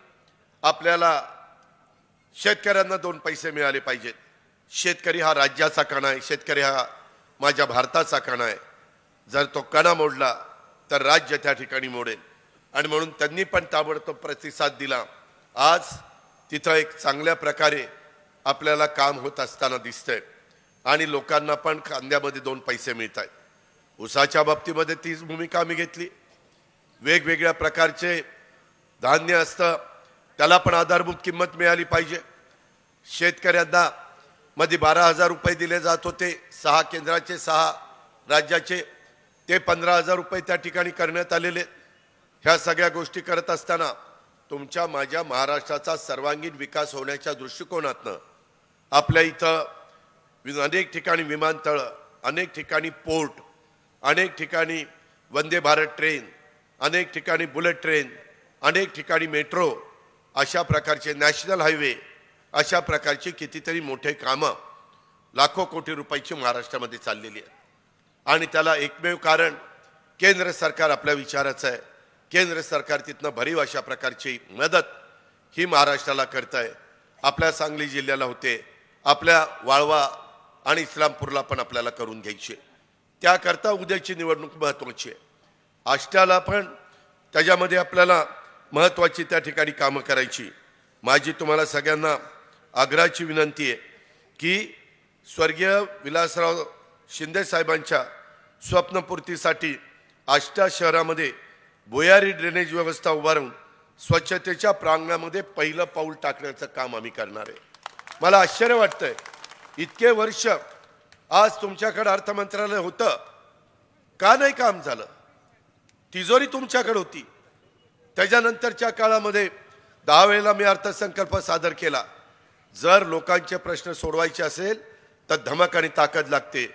आपल्याला शेतकऱ्यांना दोन पैसे मिळाले पाहिजेत शेतकरी हा राज्याचा कणा आहे शेतकरी हा माझ्या भारताचा कणा आहे जर तो कणा मोडला तर राज्य त्या ठिकाणी मोडेल आणि म्हणून त्यांनी पण ताबडतोब प्रतिसाद दिला आज तिथं एक चांगल्या प्रकारे आपल्याला काम होत असताना दिसतंय आणि लोकांना पण खांद्यामध्ये दोन पैसे मिळत आहेत उसाच्या बाबतीमध्ये तीच भूमिका आम्ही घेतली वेगवेगळ्या प्रकारचे धान्य असतं त्याला पण आधारभूत किंमत मिळाली पाहिजे शेतकऱ्यांना मध्ये बारा हजार रुपये दिले जात होते सहा केंद्राचे सहा राज्याचे ते पंधरा हजार रुपये त्या ठिकाणी करण्यात आलेले ह्या सगळ्या गोष्टी करत असताना तुमच्या माझ्या महाराष्ट्राचा सर्वांगीण विकास होण्याच्या दृष्टिकोनातनं आपल्या इथं अनेक ठिकाणी विमानतळ अनेक ठिकाणी पोर्ट अनेक ठिकाणी वंदे भारत ट्रेन अनेक ठिकाणी बुलेट ट्रेन अनेक ठिकाणी मेट्रो अशा प्रकारचे नॅशनल हायवे अशा प्रकारची कितीतरी मोठे कामं लाखो कोटी रुपयाची महाराष्ट्रामध्ये चाललेली आहेत आणि त्याला एकमेव कारण केंद्र सरकार आपल्या विचाराचं आहे केंद्र सरकार तिथनं भरीव अशा प्रकारची मदत ही महाराष्ट्राला करत आहे आपल्या सांगली जिल्ह्याला होते आपल्या वाळवा आणि इस्लामपूरला पण आपल्याला करून घ्यायची त्याकरता उद्याची निवडणूक महत्त्वाची आहे आष्टाला पण त्याच्यामध्ये आपल्याला महत्त्वाची त्या ठिकाणी कामं करायची माझी तुम्हाला सगळ्यांना आग्रहाची विनंती आहे की स्वर्गीय विलासराव शिंदेसाहेबांच्या स्वप्नपूर्तीसाठी आष्टा शहरामध्ये भुयारी ड्रेनेज व्यवस्था उभारून स्वच्छतेच्या प्रांगणामध्ये पहिलं पाऊल टाकण्याचं काम आम्ही करणार आहे मला आश्चर्य वाटतंय इतके वर्ष आज तुमच्याकडे अर्थ मंत्रालय होतं का नाही काम झालं तिजोरी तुमच्याकडे होती त्याच्यानंतरच्या काळामध्ये दहा वेळेला मी अर्थसंकल्प सादर केला जर लोकांचे प्रश्न सोडवायचे असेल तर धमक आणि ताकद लागते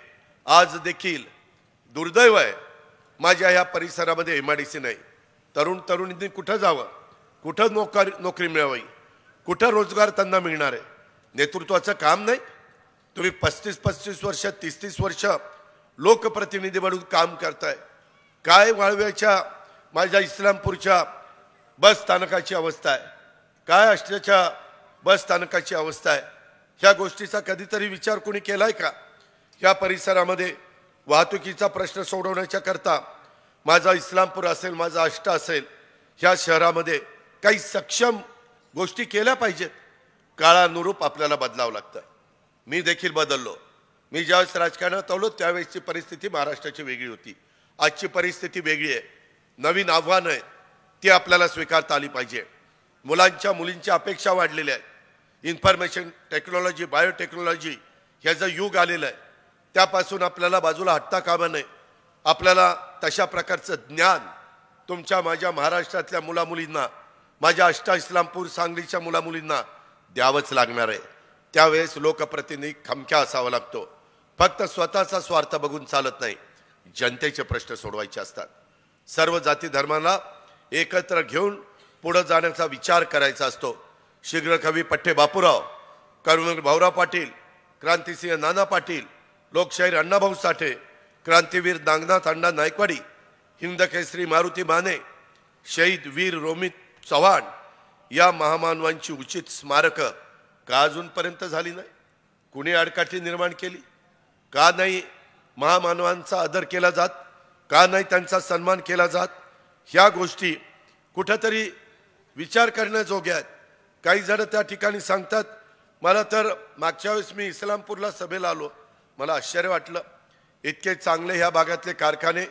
आज देखील दुर्दैव आहे माझ्या ह्या परिसरामध्ये एम आय डी सी नाही तरुण तरुणींनी कुठं जावं कुठं नोकरी नोकरी मिळावी कुठं रोजगार त्यांना मिळणार आहे नेतृत्वाचं काम नाही तुम्ही पस्तीस पस्तीस वर्ष तीस तीस वर्ष लोकप्रतिनिधी म्हणून काम करताय काय वाळव्याच्या माझ्या इस्लामपूरच्या बस स्थानकाची अवस्था आहे काय असल्याच्या बस स्थानकाची अवस्था आहे ह्या गोष्टीचा कधीतरी विचार कोणी केला आहे का या परिसरामध्ये वाहतुकीचा प्रश्न सोडवण्याच्या करता माझा इस्लामपूर असेल माझा अष्ट असेल ह्या शहरामध्ये काही सक्षम गोष्टी केल्या पाहिजेत काळानुरूप आपल्याला बदलावं लागतं मी देखील बदललो मी ज्यावेळेस राजकारणात आलो त्यावेळेसची परिस्थिती महाराष्ट्राची वेगळी होती आजची परिस्थिती वेगळी आहे नवीन आव्हानं आहे ती आपल्याला स्वीकारता आली पाहिजे मुलांच्या मुलींच्या अपेक्षा वाढलेल्या आहेत इन्फॉर्मेशन टेक्नॉलॉजी बायोटेक्नॉलॉजी ह्याचं युग आलेलं आहे त्यापासून आपल्याला बाजूला हटता कामा नये आपल्याला तशा प्रकारचं ज्ञान तुमच्या माझ्या महाराष्ट्रातल्या मुलामुलींना माझ्या अष्टा इस्लामपूर सांगलीच्या मुलामुलींना द्यावंच लागणार आहे त्यावेळेस लोकप्रतिनिधी खमक्या असावा लागतो फक्त स्वतःचा स्वार्थ बघून चालत नाही जनतेचे प्रश्न सोडवायचे असतात सर्व जाती धर्माला एकत्र घेऊन पुढं जाण्याचा विचार करायचा असतो शीघ्र कवी पठ्ठे बापूराव कर्मवीर भाऊराव पाटील क्रांतिसिंह नाना पाटील लोकशाहीर अण्णाभाऊ साठे क्रांतीवीर नागनाथ अण्णा नायकवाडी हिंदकेसरी मारुती माने शहीद वीर रोमित चव्हाण या महामानवांची उचित स्मारकं का अजूनपर्यंत झाली नाही कुणी आडकाठी निर्माण केली का नाही महामानवांचा आदर केला जात का नाही त्यांचा सन्मान केला जात ह्या गोष्टी कुठंतरी विचार करण्याजोग्या आहेत काही जण त्या ठिकाणी सांगतात मला तर मागच्या वेळेस मी इस्लामपूरला सभेला आलो मला आश्चर्य वाटलं इतके चांगले ह्या भागातले कारखाने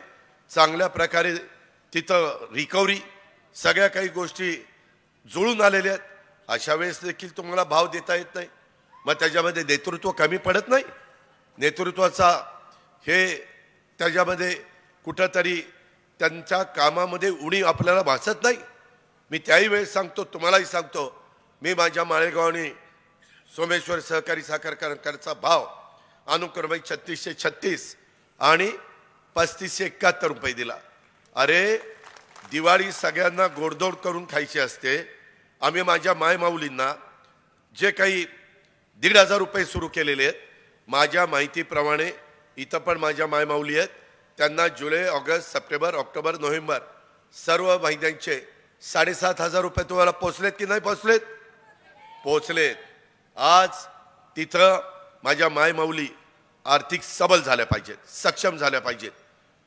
चांगल्या प्रकारे तिथं रिकव्हरी सगळ्या काही गोष्टी जुळून आलेल्या आहेत अशा वेळेस देखील तुम्हाला भाव देता येत नाही मग त्याच्यामध्ये नेतृत्व कमी पडत नाही नेतृत्वाचा हे त्याच्यामध्ये कुठंतरी त्यांच्या कामामध्ये उणी आपल्याला भासत नाही मी त्याही वेळेस सांगतो तुम्हालाही सांगतो मी माझ्या माळेगावने सोमेश्वर सहकारी साखर कारखान्याचा भाव अनुक्रमे छत्तीसशे छत्तीस आणि पस्तीसशे एकाहत्तर रुपये दिला अरे दिवाळी सगळ्यांना गोडधोड करून खायची असते आम्ही माझ्या मायमाऊलींना जे काही दीड हजार रुपये सुरू केलेले आहेत माझ्या माहितीप्रमाणे इथं पण माझ्या मायमाऊली आहेत त्यांना July August September October November सर्व महिन्यांचे साडेसात हजार रुपये तुम्हाला पोचलेत की नाही पोचलेत पोचलेत आज तिथं माझ्या मायमाऊली आर्थिक सबल झाल्या पाहिजेत सक्षम झाल्या पाहिजेत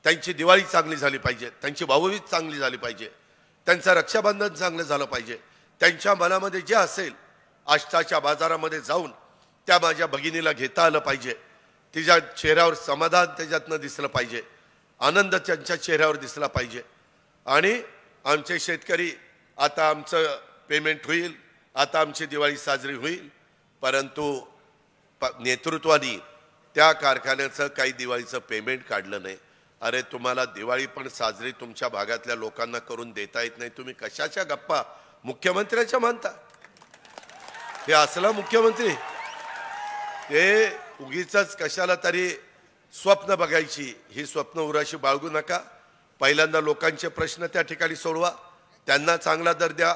त्यांची दिवाळी चांगली झाली पाहिजे त्यांची भाऊबीज चांगली झाली पाहिजे त्यांचं रक्षाबंधन चांगलं झालं पाहिजे त्यांच्या मनामध्ये जे असेल आष्टाच्या बाजारामध्ये जाऊन त्या माझ्या भगिनीला घेता आलं पाहिजे तिच्या चेहऱ्यावर समाधान त्याच्यातनं दिसलं पाहिजे आनंद त्यांच्या चेहऱ्यावर दिसला पाहिजे आणि आमचे शेतकरी आता आमचं पेमेंट होईल आता आमची दिवाळी साजरी होईल परंतु नेतृत्वानी त्या कारखान्याचं काही दिवाळीचं पेमेंट काढलं नाही अरे तुम्हाला दिवाळी पण साजरी तुमच्या भागातल्या लोकांना करून देता येत नाही तुम्ही कशाच्या गप्पा मुख्यमंत्र्याच्या मानता हे असला मुख्यमंत्री हे उगीच कशाला तरी स्वप्न बघायची ही स्वप्न उराशी बाळगू नका पहिल्यांदा लोकांचे प्रश्न त्या ठिकाणी सोडवा त्यांना चांगला दर द्या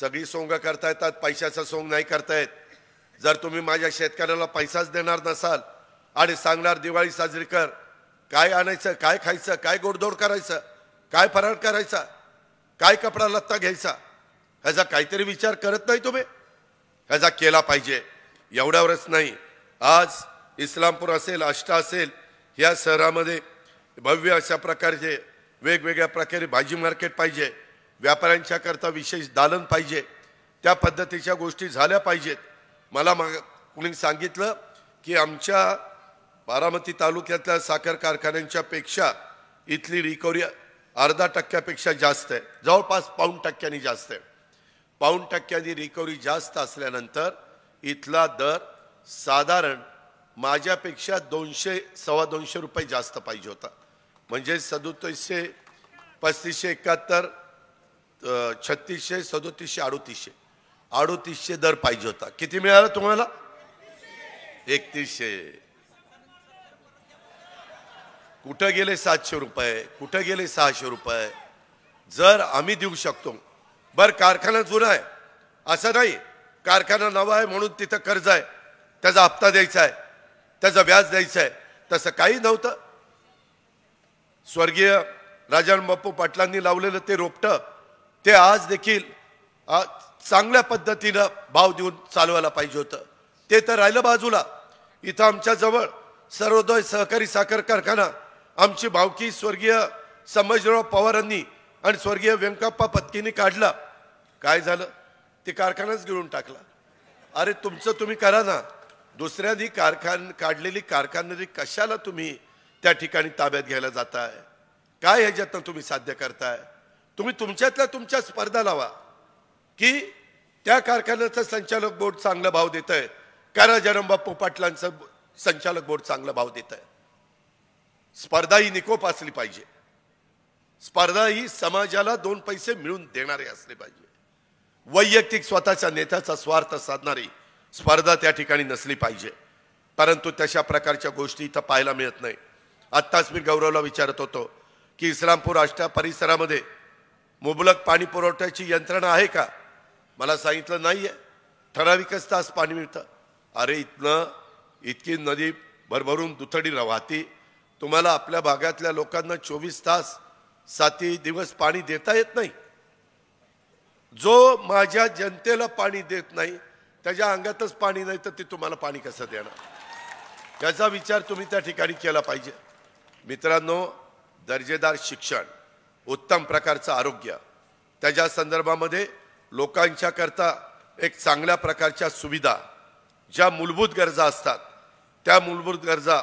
सगळी सोंग करता येतात पैशाचा सोंग नाही करता येत जर तुम्ही माझ्या शेतकऱ्याला पैसाच देणार नसाल आणि सांगणार दिवाळी साजरी कर काय आणायचं काय खायचं काय गोडधोड करायचं काय फराड करायचा काय कपडा लत्ता घ्यायचा ह्याचा काहीतरी विचार करत नाही तुम्ही ह्याचा केला पाहिजे एवढ्यावरच नाही आज इस्लामपूर असेल आष्टा असेल या शहरामध्ये भव्य अशा प्रकारचे वेगवेगळ्या प्रकारे भाजी मार्केट पाहिजे व्यापाऱ्यांच्याकरता विशेष दालन पाहिजे त्या पद्धतीच्या गोष्टी झाल्या पाहिजेत मला मग कुणी सांगितलं की आमच्या बारामती तालुक्यातल्या साखर कारखान्यांच्यापेक्षा इथली रिकवरी अर्धा टक्क्यापेक्षा जास्त आहे जवळपास पाऊन टक्क्यांनी जास्त आहे पाऊन टक्क्यांनी रिकव्हरी जास्त असल्यानंतर इथला दर साधारण माझ्यापेक्षा दोनशे सव्वा दोनशे रुपये जास्त पाहिजे होता म्हणजे सदोतीसशे पस्तीसशे एकाहत्तर छत्तीसशे सदोतीसशे अडोतीसशे अडोतीसशे दर पाहिजे होता किती मिळाला तुम्हाला एकतीसशे कुठं गेले सातशे रुपये कुठं गेले सहाशे रुपये जर आम्ही देऊ शकतो बर कारखाना जुना आहे असं नाही कारखाना नवा आहे म्हणून तिथं कर्ज आहे त्याचा हप्ता द्यायचा आहे त्याचा व्याज द्यायचा आहे तसं काही नव्हतं स्वर्गीय राजन बाप्पू पाटलांनी लावलेलं ते रोपटं ते आज देखील आज चांगल्या पद्धतीनं भाव देऊन चालवायला पाहिजे होतं ते तर राहिलं बाजूला इथं आमच्याजवळ सर्वोदय सहकारी साखर कारखाना आमची भावकी स्वर्गीय संभाजीराव पवारांनी आणि स्वर्गीय व्यंकप्पा पत्कींनी काढला काय झालं ते कारखानाच गिळून टाकला अरे तुमचं तुम्ही करा ना दुसऱ्यांनी कारखान काढलेली कारखानदारी कशाला तुम्ही त्या ठिकाणी ताब्यात घ्यायला जाताय काय ह्याच्यातनं तुम्ही साध्य करताय तुम्ही तुमच्यातल्या तुमच्या स्पर्धा लावा की त्या कारखान्याचं संचालक बोर्ड चांगला भाव देत आहे राजाराम बाप्पू पाटलांचं संचालक बोर्ड चांगला भाव देत आहे स्पर्धा ही निकोप असली पाहिजे स्पर्धा ही समाजाला दोन पैसे मिळून देणारे असले पाहिजे वैयक्तिक स्वतःच्या नेत्याचा स्वार्थ साधणारी स्पर्धा त्या ठिकाणी नसली पाहिजे परंतु तशा प्रकारच्या गोष्टी इथं पाहायला मिळत नाही आत्ताच मी गौरवला विचारत होतो की इस्लामपूर आष्टा परिसरामध्ये मुबलक पाणी पुरवठ्याची यंत्रणा आहे का मला सांगितलं नाहीये ठराविकच तास पाणी मिळतं अरे इथनं इतकी नदी भरभरून दुथडी राहती तुम्हाला आपल्या भागातल्या लोकांना चोवीस तास साती दिवस पाणी देता येत नाही जो माझ्या जनतेला पाणी देत नाही त्याच्या अंगातच पाणी नाही तर ते तुम्हाला पाणी कसं देणार याचा विचार तुम्ही त्या ठिकाणी केला पाहिजे मित्रांनो दर्जेदार शिक्षण उत्तम प्रकारचं आरोग्य त्याच्या संदर्भामध्ये लोकांच्याकरता एक चांगल्या प्रकारच्या सुविधा ज्या मूलभूत गरजा असतात त्या मूलभूत गरजा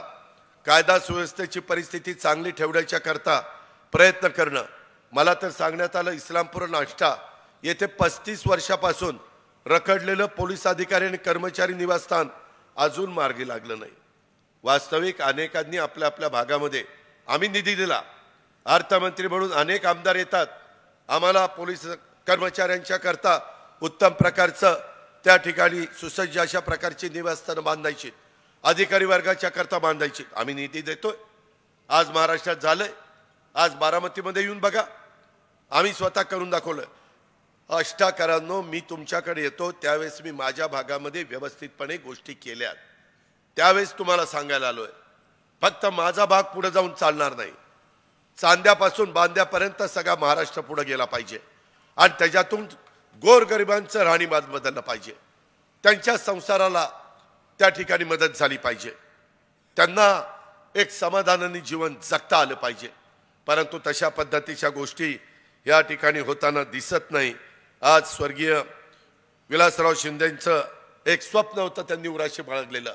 कायदा सुव्यवस्थेची परिस्थिती चांगली ठेवण्याच्याकरता प्रयत्न करणं मला तर सांगण्यात आलं इस्लामपूर नाष्टा येथे पस्तीस वर्षापासून रखडलेलं पोलीस अधिकारी आणि कर्मचारी निवासस्थान अजून मार्गी लागलं नाही वास्तविक अनेकांनी आपल्या आपल्या भागामध्ये आम्ही निधी दिला अर्थमंत्री म्हणून अनेक आमदार येतात आम्हाला पोलीस कर्मचाऱ्यांच्या करता उत्तम प्रकारचं त्या ठिकाणी सुसज्ज अशा प्रकारची निवासस्थानं बांधायची अधिकारी वर्गाच्या करता बांधायची आम्ही निधी देतोय आज महाराष्ट्रात झालं आज बारामतीमध्ये येऊन बघा आम्ही स्वतः करून दाखवलं अष्टाकारांनो मी तुमच्याकडे येतो त्यावेळेस मी माझ्या भागामध्ये व्यवस्थितपणे गोष्टी केल्या त्यावेळेस तुम्हाला सांगायला आलो आहे फक्त माझा भाग पुढे जाऊन चालणार नाही चांद्यापासून बांद्यापर्यंत सगळा महाराष्ट्र पुढे गेला पाहिजे आणि त्याच्यातून गोरगरिबांचं राहणीमान बदललं पाहिजे त्यांच्या संसाराला त्या ठिकाणी मदत झाली पाहिजे त्यांना एक समाधानाने जीवन जगता आलं पाहिजे परंतु तशा पद्धतीच्या गोष्टी या ठिकाणी होताना दिसत नाही आज स्वर्गीय विलासराव शिंदेंचं एक स्वप्न होतं त्यांनी उराशी बाळगलेलं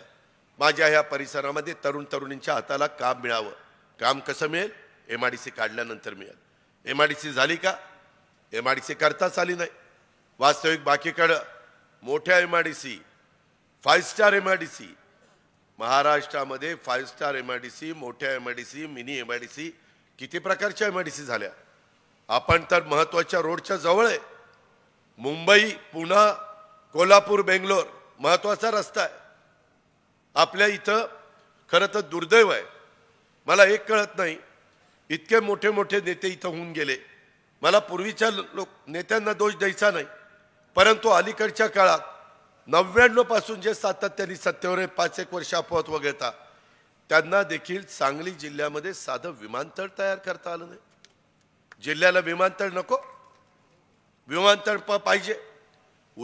माझ्या ह्या परिसरामध्ये तरुण तरुणींच्या हाताला काम मिळावं काम कसं मिळेल एम आय डी सी काढल्यानंतर मिळेल एम आय डी सी झाली का एम आर डी सी करताच आली नाही वास्तविक बाकीकडं मोठ्या M R D C five star M R D C महाराष्ट्रामध्ये five star M R D C मोठ्या M R D C mini M I D C किती प्रकारच्या एम आर डी सी झाल्या आपण तर महत्त्वाच्या रोडच्या जवळ आहे मुंबई पुणे कोल्हापूर बेंगलोर महत्त्वाचा रस्ता आहे आपल्या इथं खरं तर दुर्दैव आहे मला एक कळत नाही इतके मोठे मोठे नेते इथं होऊन गेले मला पूर्वीच्या लोक नेत्यांना दोष द्यायचा नाही परंतु अलीकडच्या काळात पासून जे सातत्याने सत्तेवर पाच एक वर्ष अपवात वगळता त्यांना देखील सांगली जिल्ह्यामध्ये साधं विमानतळ तयार करता आलं नाही जिल्ह्याला विमानतळ नको विमानतळ पाहिजे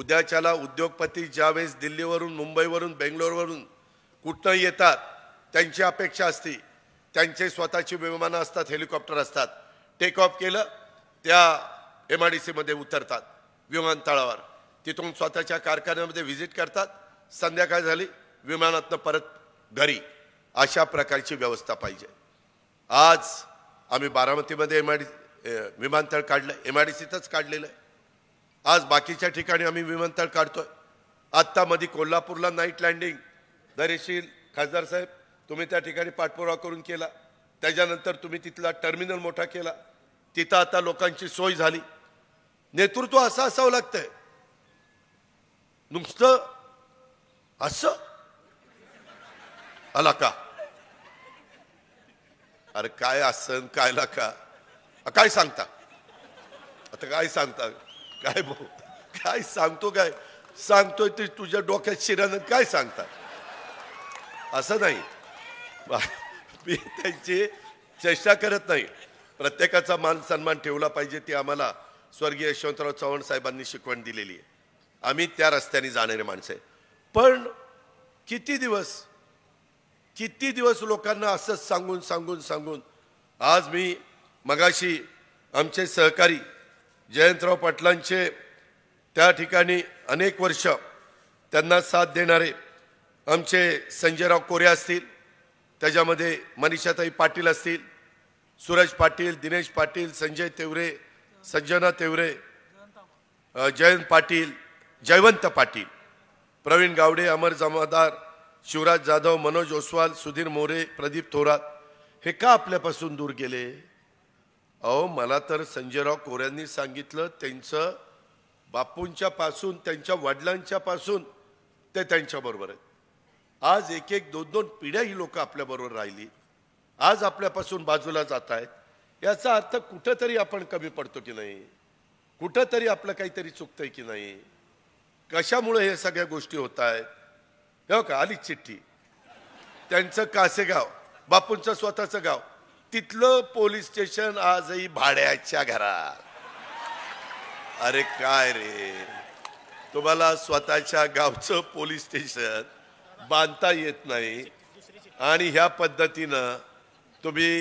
उद्याच्याला उद्योगपती ज्यावेळेस दिल्लीवरून मुंबईवरून बेंगलोरवरून कुठं येतात त्यांची अपेक्षा असती त्यांचे स्वतःची विमानं असतात हेलिकॉप्टर असतात टेक ऑफ केलं त्या एम आय डी सीमध्ये उतरतात विमानतळावर तिथून स्वतःच्या कारखान्यामध्ये व्हिजिट करतात संध्याकाळ झाली विमानातनं परत घरी अशा प्रकारची व्यवस्था पाहिजे आज आम्ही बारामतीमध्ये एम आय डी विमानतळ काढलं एम आय डी सीतच काढलेलं आहे आज बाकीच्या ठिकाणी आम्ही विमानतळ काढतोय आत्ता मध्ये कोल्हापूरला नाईट लँडिंग दरेशील खासदार साहेब तुम्ही त्या ठिकाणी पाठपुरावा करून केला त्याच्यानंतर तुम्ही तिथला टर्मिनल मोठा केला तिथं आता लोकांची सोय झाली नेतृत्व असं असावं लागतंय नुसतं असं आला का अरे काय असं काय का काय सांगता आता काय सांगता काय भाऊ काय सांगतो काय सांगतोय ते तुझ्या डोक्यात शिरान काय सांगता असं नाही मी त्यांची चेष्टा करत नाही प्रत्येकाचा मान सन्मान ठेवला पाहिजे ती आम्हाला स्वर्गीय यशवंतराव चव्हाण साहेबांनी शिकवण दिलेली आहे आम्ही त्या रस्त्याने जाणारे माणसं आहे पण किती दिवस किती दिवस लोकांना असंच सांगून सांगून सांगून आज मी मगाशी आमचे सहकारी जयंतराव पाटलांचे त्या ठिकाणी अनेक वर्ष त्यांना साथ देणारे आमचे संजयराव कोरे असतील त्याच्यामध्ये मनीषाताई पाटील असतील सूरज पाटील दिनेश पाटील संजय तेवरे सज्जना तेवरे जयंत पाटील जयवंत पाटील प्रवीण गावडे अमर जमादार शिवराज जाधव मनोज ओसवाल सुधीर मोरे प्रदीप थोरात हे का आपल्यापासून दूर गेले अहो मला तर संजयराव कोऱ्यांनी सांगितलं त्यांचं बापूंच्या पासून त्यांच्या वडिलांच्या पासून ते त्यांच्याबरोबर आहेत आज एक एक दोन दोन पिढ्या ही लोकं आपल्याबरोबर राहिली आज आपल्यापासून बाजूला जात आहेत याचा अर्थ कुठंतरी आपण कमी पडतो की नाही कुठंतरी आपलं काहीतरी चुकतंय की नाही कशामुळे हे सगळ्या गोष्टी होत आहेत हे का आली चिठ्ठी त्यांचं कासेगाव बापूंचं स्वतःचं गाव तिथलं पोलीस स्टेशन आजही भाड्याच्या घरात अरे काय रे तुम्हाला स्वतःच्या गावचं पोलीस स्टेशन बांधता येत नाही आणि ह्या पद्धतीनं तुम्ही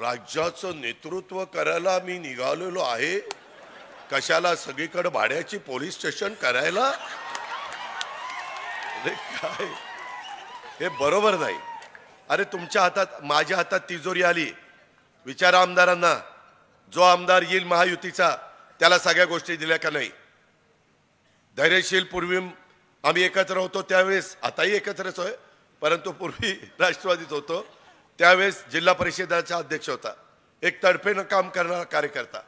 राज्याचं नेतृत्व करायला मी निघालेलो आहे कशाला सगळीकडे भाड्याची पोलीस स्टेशन करायला अरे काय हे बरोबर नाही अरे तुमच्या हातात माझ्या हातात तिजोरी आली विचारा आमदारांना जो आमदार येईल महायुतीचा त्याला सगळ्या गोष्टी दिल्या का नाही धैर्यशील पूर्वी आम्ही एकत्र होतो त्यावेळेस आताही एकत्रच होय परंतु पूर्वी राष्ट्रवादीत होतो त्यावेळेस जिल्हा परिषदेचा अध्यक्ष होता एक तडफेनं काम करणारा कार्यकर्ता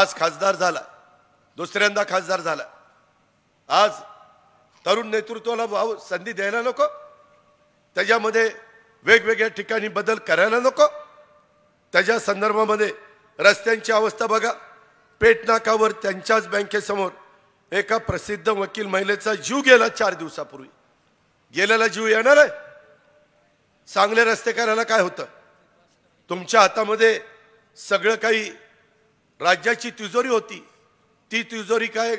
आज खासदार झाला दुसऱ्यांदा खासदार झाला आज तरुण नेतृत्वाला भाव संधी द्यायला नको त्याच्यामध्ये वेगवेगळ्या ठिकाणी बदल करायला नको त्याच्या संदर्भामध्ये रस्त्यांची अवस्था बघा पेटनाकावर त्यांच्याच बँकेसमोर एका प्रसिद्ध वकील महिलेचा जीव गेला चार दिवसापूर्वी गेलेला जीव येणार आहे चांगले रस्ते करायला काय होतं तुमच्या हातामध्ये सगळं काही राज्याची तिजोरी होती ती तिजोरी काय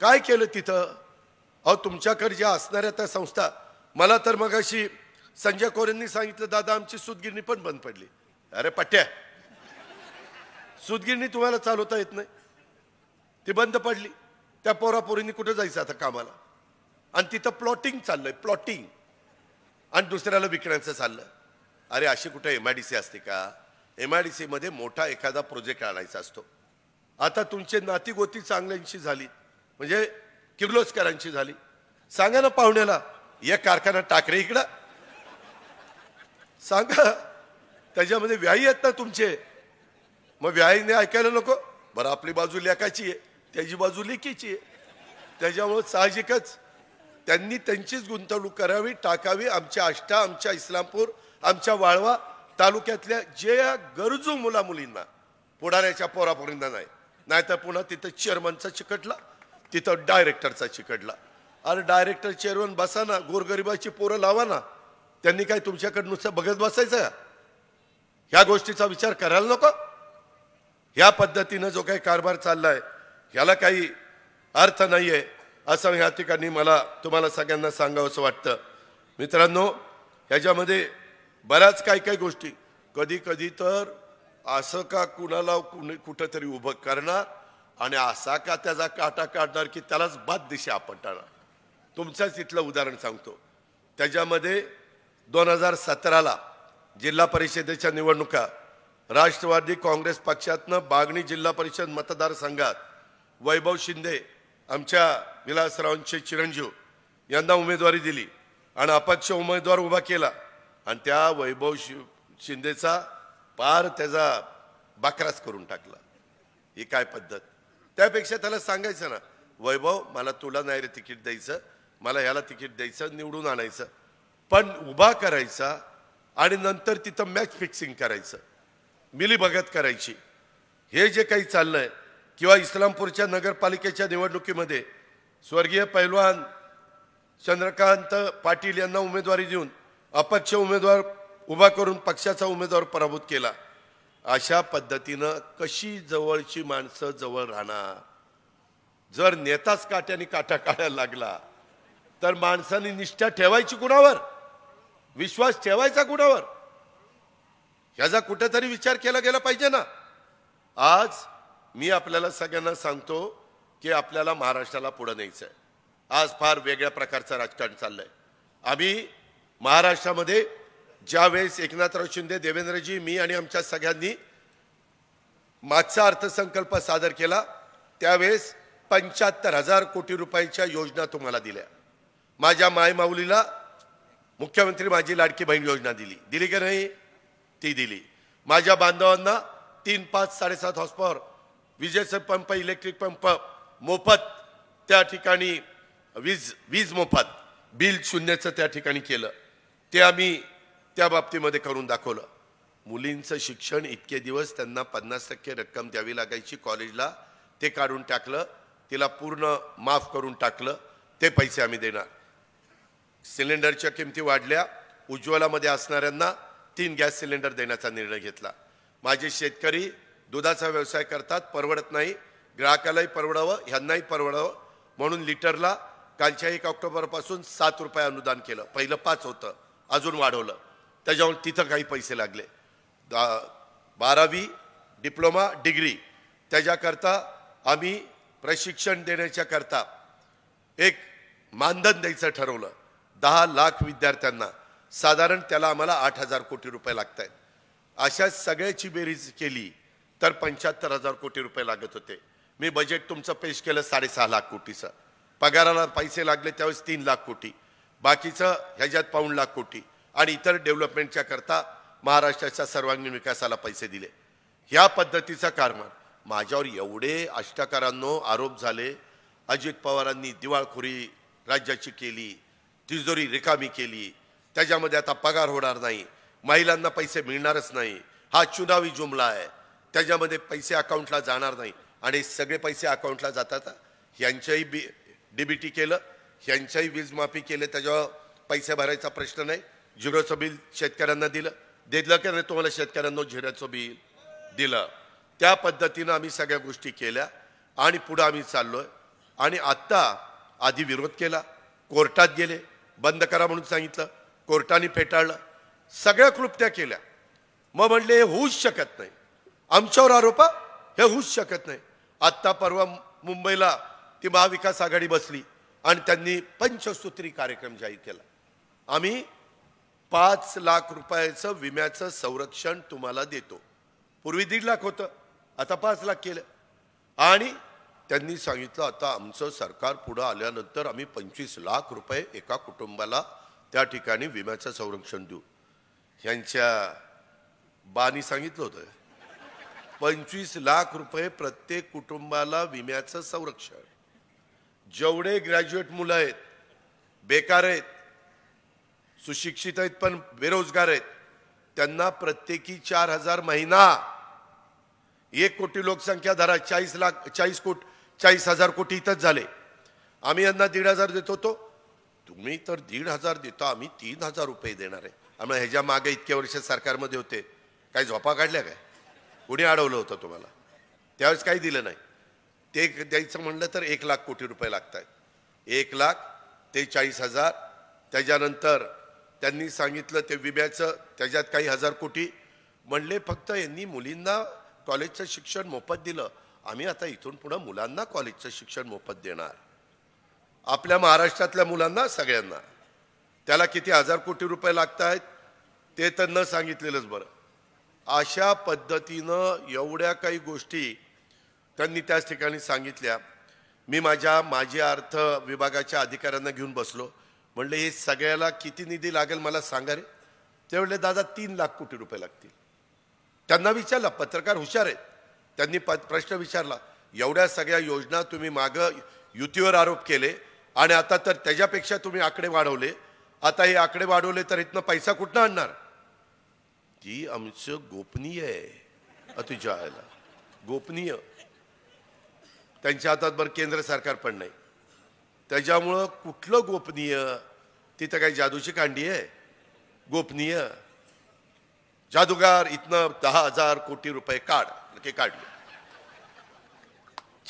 काय केलं तिथं अहो तुमच्याकडे ज्या असणाऱ्या त्या संस्था मला तर मग अशी संजय कोरेंनी सांगितलं दादा आमची सुतगिरणी पण बंद पडली अरे पट्ट्या सुतगिरणी तुम्हाला चालवता येत नाही ती बंद पडली त्या पोरापोरींनी कुठं जायचं आता कामाला आणि तिथं प्लॉटिंग चाललंय प्लॉटिंग आणि दुसऱ्याला विकण्याचं चाललं अरे अशी कुठे एम आय डी सी असते का एम आय डी सीमध्ये मोठा एखादा प्रोजेक्ट आणायचा असतो आता तुमचे नातीगोती चांगल्यांशी झाली म्हणजे किर्लोस्करांची झाली सांगा ना पाहुण्याला या कारखाना टाकरे इकडं सांगा त्याच्यामध्ये व्याही आहेत ना तुमचे मग व्याहीने ऐकायला नको बरं आपली बाजू लेखाची आहे त्याची बाजू लेखीची आहे त्याच्यामुळं साहजिकच त्यांनी त्यांचीच गुंतवणूक करावी टाकावी आमच्या आष्टा आमच्या इस्लामपूर आमच्या वाळवा तालुक्यातल्या जे या गरजू मुला मुलींना पुढाऱ्याच्या पोरापोरींना नाही नाहीतर पुन्हा तिथं चेअरमनचा चिकटला तिथं डायरेक्टरचा चिकटला अरे डायरेक्टर चेअरमन बसा ना गोरगरिबाची पोरं लावा ना त्यांनी काय तुमच्याकडे नुसतं बघत बसायचं ह्या गोष्टीचा विचार करायला नको ह्या पद्धतीनं जो काही कारभार चालला आहे ह्याला काही अर्थ नाही आहे असं ह्या ठिकाणी मला तुम्हाला सगळ्यांना सांगावं असं वाटतं मित्रांनो ह्याच्यामध्ये बऱ्याच काही काही गोष्टी कधी कधी तर असं का कुणाला कुणी कुठंतरी उभं करणार आणि असा का त्याचा काटा काढणार की त्यालाच बाद दिशा आपटणार तुमचंच इथलं उदाहरण सांगतो त्याच्यामध्ये दोन हजार सतराला जिल्हा परिषदेच्या निवडणुका राष्ट्रवादी काँग्रेस पक्षातनं बागणी जिल्हा परिषद मतदारसंघात वैभव शिंदे आमच्या विलासरावांचे चिरंजीव यांना उमेदवारी दिली आणि अपक्ष उमेदवार उभा केला आणि त्या वैभव शिंदेचा पार त्याचा बाकरास करून टाकला ही काय पद्धत त्यापेक्षा त्याला सांगायचं ना वैभव मला तुला नाही रे तिकीट द्यायचं मला ह्याला तिकीट द्यायचं निवडून आणायचं पण उभा करायचा आणि नंतर तिथं मॅच फिक्सिंग करायचं मिलीभगत करायची हे जे काही चाललंय किंवा इस्लामपूरच्या नगरपालिकेच्या निवडणुकीमध्ये स्वर्गीय पैलवान चंद्रकांत पाटील यांना उमेदवारी देऊन अपक्ष उमेदवार उभा करून पक्षाचा उमेदवार पराभूत केला अशा पद्धतीनं कशी जवळची माणसं जवळ राहणार जर नेताच काट्याने काटा काढायला लागला तर माणसाने निष्ठा ठेवायची कुणावर विश्वास ठेवायचा कुणावर ह्याचा कुठेतरी विचार केला गेला पाहिजे ना आज मी आपल्याला सगळ्यांना सांगतो की आपल्याला महाराष्ट्राला पुढं न्यायचं आहे आज फार वेगळ्या प्रकारचं राजकारण चाललं आहे आम्ही महाराष्ट्रामध्ये ज्यावेळेस एकनाथराव शिंदे देवेंद्रजी मी आणि आमच्या सगळ्यांनी मागचा अर्थसंकल्प सादर केला त्यावेळेस पंच्याहत्तर हजार कोटी रुपयाच्या योजना तुम्हाला दिल्या माझ्या मायमाऊलीला मुख्यमंत्री माझी लाडकी बहीण योजना दिली दिली की नाही ती दिली माझ्या बांधवांना तीन पाच साडेसात हॉस्पॉवर विजेचे पंप इलेक्ट्रिक पंप मोफत त्या ठिकाणी वीज वीज मोफत बिल शून्याचं त्या ठिकाणी केलं ते आम्ही त्या बाबतीमध्ये करून दाखवलं मुलींचं शिक्षण इतके दिवस त्यांना पन्नास टक्के रक्कम द्यावी लागायची कॉलेजला ते काढून टाकलं तिला पूर्ण माफ करून टाकलं ते पैसे आम्ही देणार सिलेंडरच्या किमती वाढल्या उज्ज्वलामध्ये असणाऱ्यांना तीन गॅस सिलेंडर देण्याचा निर्णय घेतला माझे शेतकरी दुधाचा व्यवसाय करतात परवडत नाही ग्राहकालाही परवडावं ह्यांनाही परवडावं म्हणून लिटरला कालच्या एक ऑक्टोबरपासून सात रुपये अनुदान केलं पहिलं पाच होतं अजून वाढवलं त्याच्यामुळे तिथं काही पैसे लागले दा बारावी डिप्लोमा डिग्री त्याच्याकरता आम्ही प्रशिक्षण देण्याच्याकरता एक मानधन द्यायचं ठरवलं दहा लाख विद्यार्थ्यांना साधारण त्याला आम्हाला आठ हजार कोटी रुपये लागत आहेत अशा सगळ्याची बेरीज केली तर पंच्याहत्तर हजार कोटी रुपये लागत होते मी बजेट तुमचं पेश केलं साडेसहा लाख कोटीचं पगाराला पैसे लागले त्यावेळेस तीन लाख कोटी बाकीचं ह्याच्यात पाऊण लाख कोटी आणि इतर डेव्हलपमेंटच्या करता महाराष्ट्राच्या सर्वांगीण विकासाला पैसे दिले ह्या पद्धतीचा कारभार माझ्यावर एवढे अष्टकारांनो आरोप झाले अजित पवारांनी दिवाळखोरी राज्याची केली तिजोरी रिकामी केली त्याच्यामध्ये आता पगार होणार नाही महिलांना पैसे मिळणारच नाही हा चुनावी जुमला आहे त्याच्यामध्ये पैसे अकाउंटला जाणार नाही आणि सगळे पैसे अकाउंटला जातात यांच्याही बी डीबीटी केलं यांच्याही वीजमाफी केलं त्याच्यावर पैसे भरायचा प्रश्न नाही झिरोचं बिल शेतकऱ्यांना दिलं देतलं की नाही तुम्हाला शेतकऱ्यांना झिरोचं बिल दिलं त्या पद्धतीनं आम्ही सगळ्या गोष्टी केल्या आणि पुढं आम्ही चाललो आहे आणि आत्ता आधी विरोध केला कोर्टात गेले बंद करा म्हणून सांगितलं कोर्टाने फेटाळलं सगळ्या कृप्त्या केल्या मग म्हणले हे होऊच शकत नाही आमच्यावर आरोपा हे होऊच शकत नाही आत्ता परवा मुंबईला ती महाविकास आघाडी बसली आणि त्यांनी पंचसूत्री कार्यक्रम जाहीर केला आम्ही पाच लाख रुपयाचं विम्याचं संरक्षण तुम्हाला देतो पूर्वी दीड लाख होतं आता पाच लाख केलं आणि त्यांनी सांगितलं आता आमचं सरकार पुढं आल्यानंतर आम्ही पंचवीस लाख रुपये एका कुटुंबाला त्या ठिकाणी विम्याचं संरक्षण देऊ यांच्या बानी सांगितलं होतं पंचवीस लाख रुपये प्रत्येक कुटुंबाला विम्याचं संरक्षण जेवढे ग्रॅज्युएट मुलं आहेत बेकार आहेत सुशिक्षित आहेत पण बेरोजगार आहेत त्यांना प्रत्येकी चार हजार महिना एक कोटी लोकसंख्या धरा चाळीस लाख चाळीस कोट चाळीस हजार कोटी इथंच झाले आम्ही यांना दीड हजार देत होतो तुम्ही तर दीड हजार देतो आम्ही तीन हजार रुपये देणार आहे आम्हाला ह्याच्या मागे इतक्या वर्ष सरकारमध्ये होते काय झोपा काढल्या काय कोणी अडवलं होतं तुम्हाला त्यावेळेस काही दिलं नाही ते द्यायचं म्हणलं तर एक लाख कोटी रुपये लागत आहेत एक लाख ते चाळीस हजार त्याच्यानंतर त्यांनी सांगितलं ते विम्याचं त्याच्यात काही हजार कोटी म्हणले फक्त यांनी मुलींना कॉलेजचं शिक्षण मोफत दिलं आम्ही आता इथून पुढं मुलांना कॉलेजचं शिक्षण मोफत देणार आपल्या महाराष्ट्रातल्या मुलांना सगळ्यांना त्याला किती हजार कोटी रुपये लागत आहेत ते तर न सांगितलेलंच बरं अशा पद्धतीनं एवढ्या काही गोष्टी त्यांनी त्याच ठिकाणी सांगितल्या मी माझ्या माजी अर्थ विभागाच्या अधिकाऱ्यांना घेऊन बसलो म्हणले हे सगळ्याला किती निधी लागेल मला सांगा रे ते म्हणले दादा तीन लाख कोटी रुपये लागतील त्यांना विचारला पत्रकार हुशार आहेत त्यांनी प प्रश्न विचारला एवढ्या सगळ्या योजना तुम्ही मागं युतीवर आरोप केले आणि आता तर त्याच्यापेक्षा तुम्ही आकडे वाढवले आता हे आकडे वाढवले तर इथनं पैसा कुठनं आणणार की आमचं गोपनीय आहे गोपनीय त्यांच्या हातात बरं केंद्र सरकार पण नाही त्याच्यामुळं कुठलं गोपनीय तिथं काही जादूची कांडी आहे गोपनीय जादूगार इथनं दहा हजार कोटी रुपये काढ नक्की काढले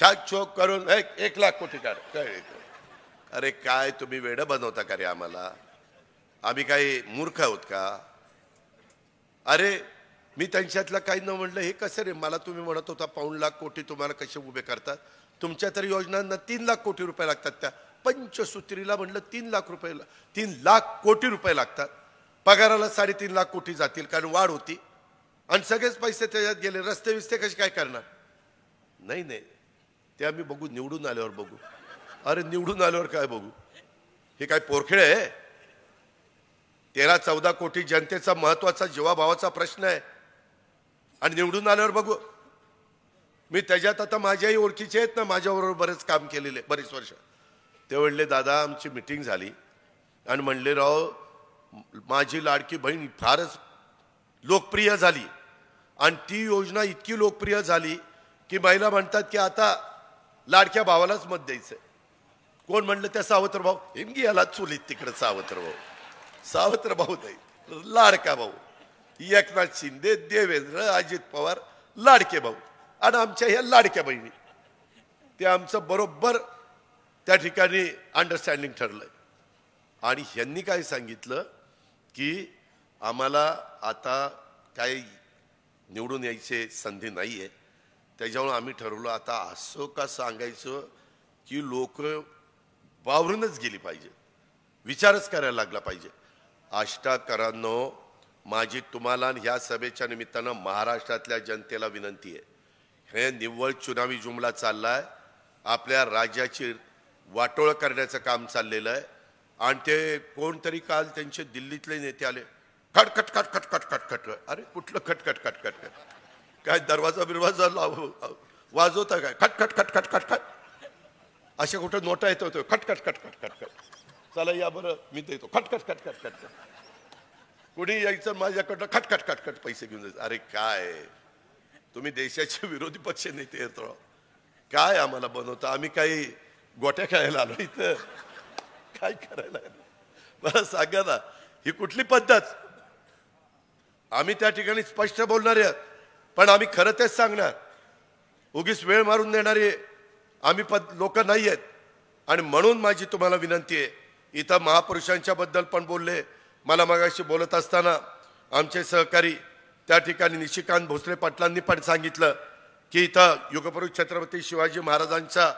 छाक चोक करून एक, एक लाख कोटी काढ अरे काय तुम्ही वेड बनवता का रे आम्हाला आम्ही काही मूर्ख आहोत का अरे मी त्यांच्यातलं काही न म्हणलं हे कसं रे मला तुम्ही म्हणत होता पाऊण लाख कोटी तुम्हाला कसे उभे करतात तुमच्या तर योजनांना तीन लाख कोटी रुपये लागतात त्या पंचसूत्रीला म्हणलं तीन लाख रुपये तीन लाख कोटी रुपये लागतात पगाराला साडेतीन लाख कोटी जातील कारण वाढ होती आणि सगळेच पैसे त्याच्यात गेले रस्ते विस्ते कसे काय करणार नाही नाही ते आम्ही बघू निवडून आल्यावर बघू अरे निवडून आल्यावर काय बघू हे काय पोरखेळ आहे तेरा चौदा कोटी जनतेचा महत्वाचा जीवाभावाचा प्रश्न आहे आणि निवडून आल्यावर बघू मी त्याच्यात आता माझ्याही ओळखीचे आहेत ना माझ्याबरोबर बरेच काम केलेले बरेच वर्ष ते म्हणले दादा आमची मिटिंग झाली आणि म्हणले राव माझी लाडकी बहीण फारच लोकप्रिय झाली आणि ती योजना इतकी लोकप्रिय झाली की महिला म्हणतात की आता लाडक्या भावालाच मत द्यायचं कोण म्हणलं त्या सावत्र भाऊ हिमगी याला चुलीत तिकडं सावत्र भाऊ सावत्र भाऊताई लाडका भाऊ एकनाथ शिंदे देवेंद्र अजित पवार लाडके भाऊ आणि आमच्या ह्या लाडक्या बहिणी ते आमचं बरोबर त्या ठिकाणी अंडरस्टँडिंग ठरलं आणि ह्यांनी काय सांगितलं की आम्हाला आता काय निवडून यायचे संधी नाही आहे त्याच्यामुळे आम्ही ठरवलं आता असं का सांगायचं की लोक वावरूनच गेली पाहिजे विचारच करायला लागला पाहिजे आष्टाकरांनो माझी तुम्हाला ह्या सभेच्या निमित्तानं महाराष्ट्रातल्या जनतेला विनंती आहे हे निव्वळ चुनावी जुमला चालला आहे आपल्या राज्याची वाटोळ करण्याचं काम चाललेलं आहे आणि ते कोणतरी काल त्यांचे दिल्लीतले नेते आले खटखट खटखट खटखट खट अरे कुठलं खटखट खटखट खट काय दरवाजा बिरवाजा लाव वाजवता काय खटखट खटखट खटखट अशा कुठं नोटा येत होतो खटखट खटखट खटखट चला या बरं मी देतो खटखट खटखट खटखट कुणी यायचं माझ्याकडनं खटखट खटखट पैसे घेऊन जायचं अरे काय तुम्ही देशाचे विरोधी पक्ष नेते येतो हो. काय आम्हाला बनवता आम्ही काही गोट्या खेळायला आलो इथं काय करायला बरं सांगा ना ही कुठली पद्धत आम्ही त्या ठिकाणी स्पष्ट बोलणार आहोत पण आम्ही खरं तेच सांगणार उगीच वेळ मारून देणारे आम्ही पद लोक नाही आहेत आणि म्हणून माझी तुम्हाला विनंती आहे इथं महापुरुषांच्या बद्दल पण बोलले मला मगाशी बोलत असताना आमचे सहकारी त्या ठिकाणी निशिकांत भोसले पाटलांनी पण सांगितलं की इथं युगपुरुष छत्रपती शिवाजी महाराजांच्या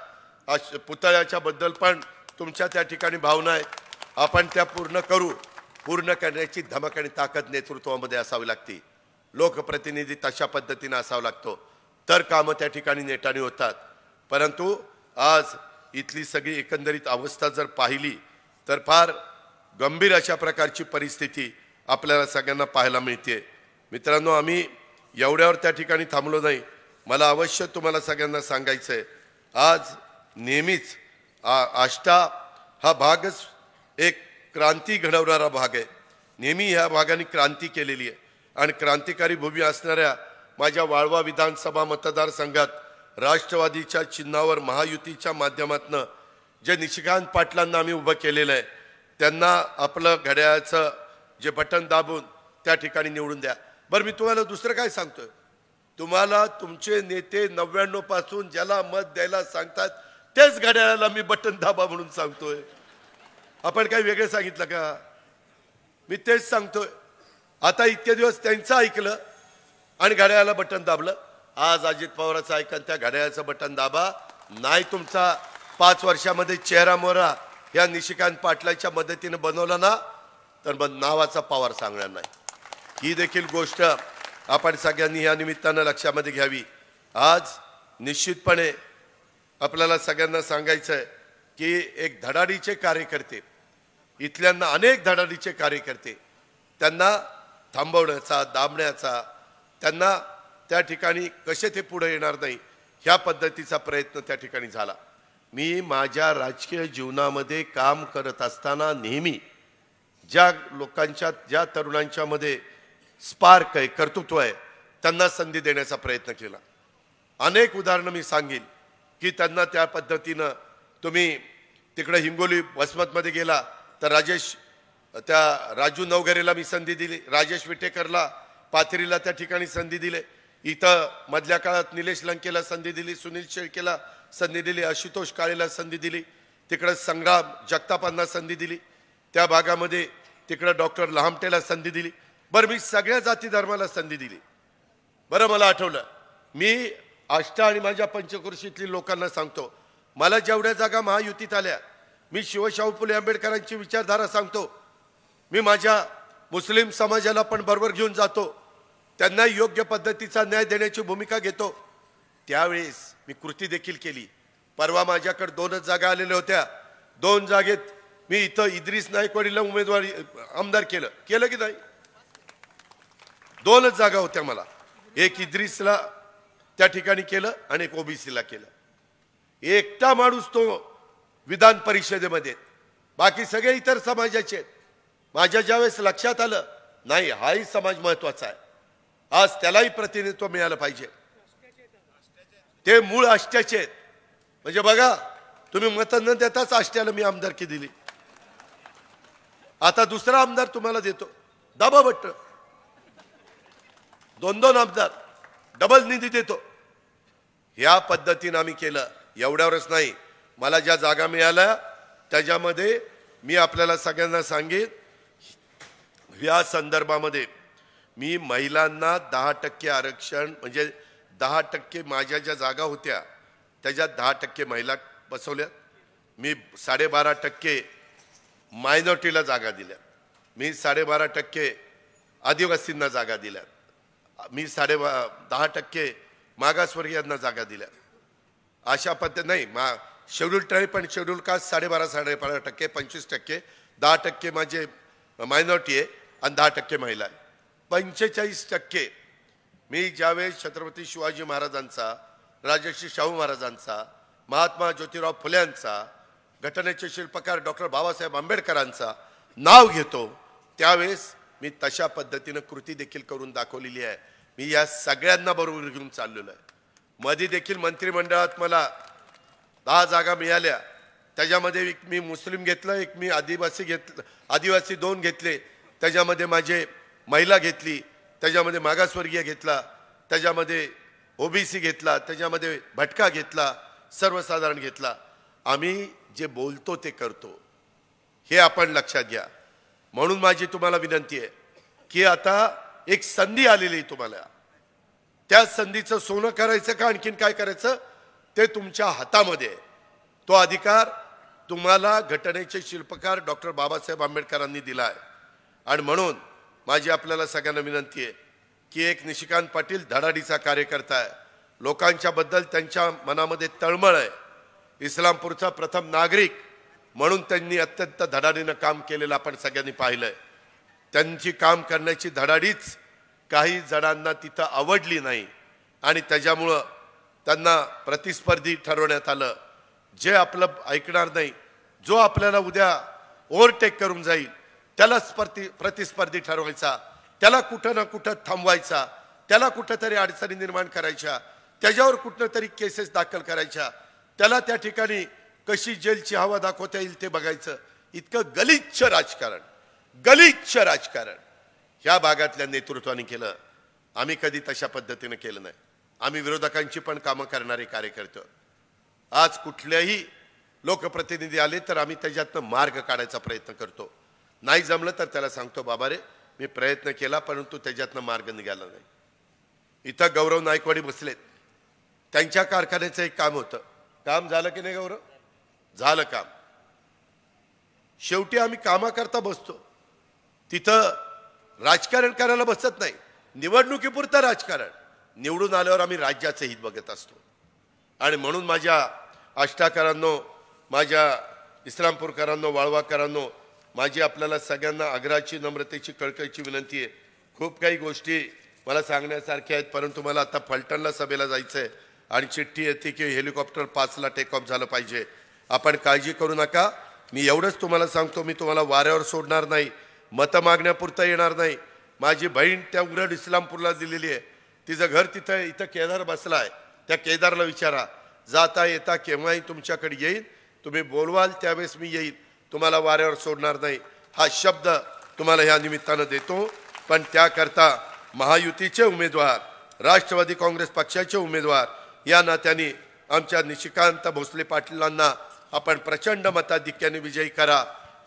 पुतळ्याच्या बद्दल पण तुमच्या त्या ठिकाणी भावना आहेत आपण त्या पूर्ण करू पूर्ण करण्याची धमक आणि ताकद नेतृत्वामध्ये असावी लागते लोकप्रतिनिधी तशा पद्धतीनं असावा लागतो तर कामं त्या ठिकाणी नेटाने होतात परंतु आज इथली सगळी एकंदरीत अवस्था जर पाहिली तर फार गंभीर अशा प्रकारची परिस्थिती आपल्याला सगळ्यांना पाहायला मिळते मित्रांनो आम्ही एवढ्यावर त्या ठिकाणी थांबलो नाही मला अवश्य तुम्हाला सगळ्यांना सांगायचं आहे आज नेहमीच आ आष्टा हा भागच एक क्रांती घडवणारा भाग आहे नेहमी ह्या भागाने क्रांती केलेली आहे आणि क्रांतिकारी भूमी असणाऱ्या माझ्या वाळवा विधानसभा मतदारसंघात राष्ट्रवादीच्या चिन्हावर महायुतीच्या माध्यमातून जे निशिकांत पाटलांना आम्ही उभं केलेलं आहे त्यांना आपलं घड्याळाचं जे बटन दाबून त्या ठिकाणी निवडून द्या बरं मी तुम्हाला दुसरं काय सांगतोय तुम्हाला तुमचे नेते नव्याण्णव पासून ज्याला मत द्यायला सांगतात तेच घड्याळाला मी बटन दाबा म्हणून सांगतोय आपण काही वेगळं सांगितलं का मी तेच सांगतोय आता इतके दिवस त्यांचं ऐकलं आणि घड्याळाला बटन दाबलं आज अजित पवारांचं ऐकन त्या घड्याळाचं बटन दाबा नाही तुमचा पाच वर्षामध्ये चेहरा मोहरा या निशिकांत पाटलाच्या मदतीनं बनवला ना तर मग नावाचा पावर सांगणार नाही ही देखील गोष्ट आपण सगळ्यांनी या निमित्तानं लक्षामध्ये घ्यावी आज निश्चितपणे आपल्याला सगळ्यांना सांगायचं आहे की एक धडाडीचे कार्यकर्ते इथल्यांना अनेक धडाडीचे कार्यकर्ते त्यांना थांबवण्याचा दाबण्याचा त्यांना त्या ठिकाणी कसे ते पुढे येणार नाही ह्या पद्धतीचा प्रयत्न त्या ठिकाणी झाला मी माझ्या राजकीय जीवनामध्ये काम करत असताना नेहमी ज्या लोकांच्या ज्या तरुणांच्यामध्ये स्पार्क आहे कर्तृत्व आहे त्यांना संधी देण्याचा प्रयत्न केला अनेक उदाहरणं मी सांगेन की त्यांना त्या पद्धतीनं तुम्ही तिकडे हिंगोली वसमतमध्ये गेला तर राजेश त्या राजू नवघरेला मी संधी दिली राजेश विटेकरला पाथरीला त्या ठिकाणी संधी दिली इथं मधल्या काळात निलेश लंकेला संधी दिली सुनील शेळकेला संधी दिली आशुतोष काळेला संधी दिली तिकडं संग्राम जगतापांना संधी दिली त्या भागामध्ये तिकडं डॉक्टर लहामटेला संधी दिली बरं मी सगळ्या जाती धर्माला संधी दिली बरं मला आठवलं मी आष्टा आणि माझ्या पंचकृषीतली लोकांना सांगतो मला जेवढ्या जागा महायुतीत आल्या मी शिवशाहू फुले आंबेडकरांची विचारधारा सांगतो मी माझ्या मुस्लिम समाजाला पण बरोबर घेऊन जातो त्यांना योग्य पद्धतीचा न्याय देण्याची भूमिका घेतो त्यावेळेस मी कृती देखील केली परवा माझ्याकडे दोनच जागा आलेल्या होत्या दोन जागेत मी इथं इद्रिस नाईकवाडीला उमेदवारी आमदार केलं केलं की नाही दोनच जागा होत्या मला एक इद्रिसला त्या ठिकाणी केलं आणि एक ओबीसीला केलं एकटा माणूस तो विधान परिषदेमध्ये बाकी सगळे इतर समाजाचे आहेत माझ्या ज्यावेळेस लक्षात आलं नाही हाही समाज महत्वाचा आहे आज त्यालाही प्रतिनिधित्व मिळालं पाहिजे ते मूळ आष्ट्याचे म्हणजे बघा तुम्ही मत न देताच आष्ट्याला मी आमदारकी दिली आता दुसरा आमदार तुम्हाला देतो दाबा भट्ट दोन दोन आमदार डबल निधी देतो या पद्धतीनं आम्ही केलं एवढ्यावरच नाही मला ज्या जागा मिळाल्या त्याच्यामध्ये मी आपल्याला सगळ्यांना सांगेन या संदर्भामध्ये मी महिलांना दहा टक्के आरक्षण म्हणजे दहा टक्के माझ्या ज्या जागा होत्या त्याच्यात दहा टक्के महिला बसवल्या मी साडेबारा टक्के मायनॉरिटीला जागा दिल्या मी साडेबारा टक्के आदिवासींना जागा दिल्या मी साडेबा दहा टक्के मागासवर्गीयांना जागा दिल्या अशा पद्धती नाही मा शेड्यूल ट्राईब पण शेड्यूल कास्ट साडेबारा साडेबारा टक्के पंचवीस टक्के दहा टक्के माझे मायनॉरिटी आहे आणि दहा टक्के महिला आहे पंचेचाळीस टक्के मी ज्यावेळेस छत्रपती शिवाजी महाराजांचा राजर्षी शाहू महाराजांचा महात्मा ज्योतिराव फुल्यांचा घटनेचे शिल्पकार डॉक्टर बाबासाहेब आंबेडकरांचा नाव घेतो त्यावेळेस मी तशा पद्धतीनं कृती देखील करून दाखवलेली आहे मी या सगळ्यांना बरोबर घेऊन चाललेलो आहे मधी देखील मंत्रिमंडळात मला दहा जागा मिळाल्या त्याच्यामध्ये एक मी मुस्लिम घेतलं एक मी आदिवासी घेतलं आदिवासी दोन घेतले त्याच्यामध्ये माझे महिला घेतली त्याच्यामध्ये मागासवर्गीय घेतला त्याच्यामध्ये ओबीसी घेतला त्याच्यामध्ये भटका घेतला सर्वसाधारण घेतला आम्ही जे बोलतो ते करतो हे आपण लक्षात घ्या म्हणून माझी तुम्हाला विनंती आहे की आता एक संधी आलेली तुम्हाला त्या संधीचं सोनं करायचं का आणखीन काय करायचं ते तुमच्या हातामध्ये तो अधिकार तुम्हाला घटनेचे शिल्पकार डॉक्टर बाबासाहेब आंबेडकरांनी दिला आहे आणि म्हणून माझी आपल्याला सगळ्यांना विनंती आहे की एक निशिकांत पाटील धडाडीचा कार्यकर्ता आहे लोकांच्याबद्दल त्यांच्या मनामध्ये तळमळ आहे इस्लामपूरचा प्रथम नागरिक म्हणून त्यांनी अत्यंत धडाडीनं काम केलेलं आपण सगळ्यांनी पाहिलं आहे त्यांची काम करण्याची धडाडीच काही जणांना तिथं आवडली नाही आणि त्याच्यामुळं त्यांना प्रतिस्पर्धी ठरवण्यात आलं जे आपलं ऐकणार नाही जो आपल्याला उद्या ओव्हरटेक करून जाईल त्याला स्पर्धी प्रतिस्पर्धी ठरवायचा त्याला कुठं ना कुठं थांबवायचा त्याला कुठंतरी अडचणी निर्माण करायच्या त्याच्यावर कुठं तरी केसेस दाखल करायच्या त्याला त्या ठिकाणी कशी जेलची हवा दाखवता येईल ते बघायचं इतकं गलिच्छ राजकारण गलिच्छ राजकारण ह्या भागातल्या नेतृत्वाने केलं आम्ही कधी तशा पद्धतीनं केलं नाही आम्ही विरोधकांची पण कामं करणारे कार्यकर्ते आज कुठल्याही लोकप्रतिनिधी आले तर आम्ही त्याच्यातनं मार्ग काढायचा प्रयत्न करतो नाही जमलं तर त्याला सांगतो बाबा रे मी प्रयत्न केला परंतु त्याच्यातनं मार्ग निघाला नाही इथं गौरव नायकवाडी बसलेत त्यांच्या कारखान्याचं एक काम होतं काम झालं की नाही गौरव झालं काम शेवटी आम्ही कामाकरता बसतो तिथं राजकारण करायला बसत नाही निवडणुकीपुरतं राजकारण निवडून आल्यावर आम्ही राज्याचं हित बघत असतो आणि म्हणून माझ्या आष्टाकरांनो माझ्या इस्लामपूरकरांनो वाळवाकरांनो माझी आपल्याला सगळ्यांना आग्रहाची नम्रतेची कळकळीची विनंती आहे खूप काही गोष्टी मला सांगण्यासारख्या आहेत परंतु मला आता फलटणला सभेला जायचं आहे आणि चिठ्ठी येते की हेलिकॉप्टर पाचला टेक ऑफ झालं पाहिजे आपण काळजी करू नका मी एवढंच तुम्हाला सांगतो मी तुम्हाला वाऱ्यावर सोडणार नाही मतं मागण्यापुरता येणार नाही माझी बहीण त्या उघड इस्लामपूरला दिलेली आहे तिचं घर तिथं इथं केदार बसला आहे त्या केदारला विचारा जाता येता केव्हाही तुमच्याकडे येईल तुम्ही बोलवाल त्यावेळेस मी येईल तुम्हाला वाऱ्यावर सोडणार नाही हा शब्द तुम्हाला ह्या निमित्तानं देतो पण त्याकरता महायुतीचे उमेदवार राष्ट्रवादी काँग्रेस पक्षाचे उमेदवार या नात्याने आमच्या निशिकांत भोसले पाटीलांना आपण प्रचंड मताधिक्याने विजयी करा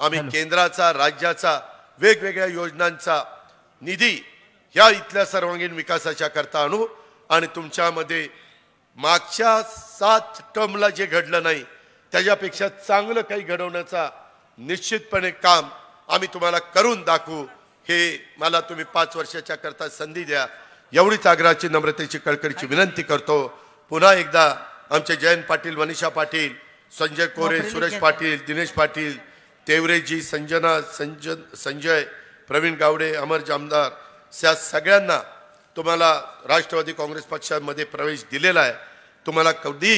आम्ही केंद्राचा राज्याचा वेगवेगळ्या योजनांचा निधी ह्या इथल्या सर्वांगीण विकासाच्या करता आणू आणि तुमच्यामध्ये मागच्या सात टर्मला जे घडलं नाही त्याच्यापेक्षा चांगलं काही घडवण्याचा निश्चितपणे काम आम्ही तुम्हाला करून दाखवू हे मला तुम्ही पाच वर्षाच्या करता संधी द्या एवढीच आग्रहाची नम्रतेची कळकळीची विनंती करतो पुन्हा एकदा आमचे जयंत पाटील मनीषा पाटील संजय कोरे सुरेश पाटील दिनेश पाटील तेवरेजी संजना संज संजय प्रवीण गावडे अमर जामदार या सगळ्यांना तुम्हाला राष्ट्रवादी काँग्रेस पक्षामध्ये प्रवेश दिलेला आहे तुम्हाला कधी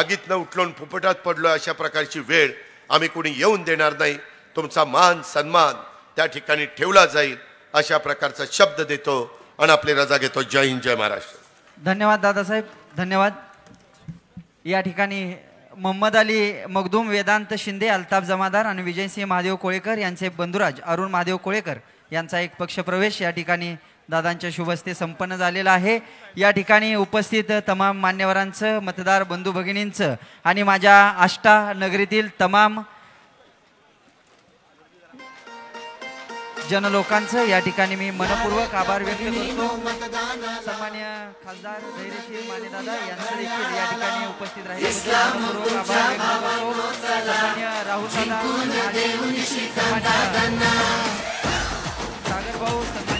आगीतनं उठलून फुपटात पडलो अशा प्रकारची वेळ आम्ही कुणी येऊन देणार नाही तुमचा मान सन्मान त्या ठिकाणी ठेवला जाईल अशा प्रकारचा शब्द देतो आणि आपली रजा घेतो जय हिंद जय महाराष्ट्र धन्यवाद दादासाहेब धन्यवाद या ठिकाणी मोहम्मद अली मगदूम वेदांत शिंदे अल्ताफ जमादार आणि विजयसिंह महादेव कोळेकर यांचे बंधुराज अरुण महादेव कोळेकर यांचा एक पक्षप्रवेश या ठिकाणी दादांच्या शुभस्ते संपन्न झालेलं आहे या ठिकाणी उपस्थित तमाम मान्यवरांचं मतदार बंधू भगिनींचं आणि माझ्या आष्टा नगरीतील तमाम जनलोकांचं या ठिकाणी मी मनपूर्वक आभार व्यक्त करतो सामान्य खासदार धैर्यशील दादा यांचं देखील या ठिकाणी उपस्थित राहिले मनपूर्वक आभार व्यक्त राहुल दादा सागर भाऊ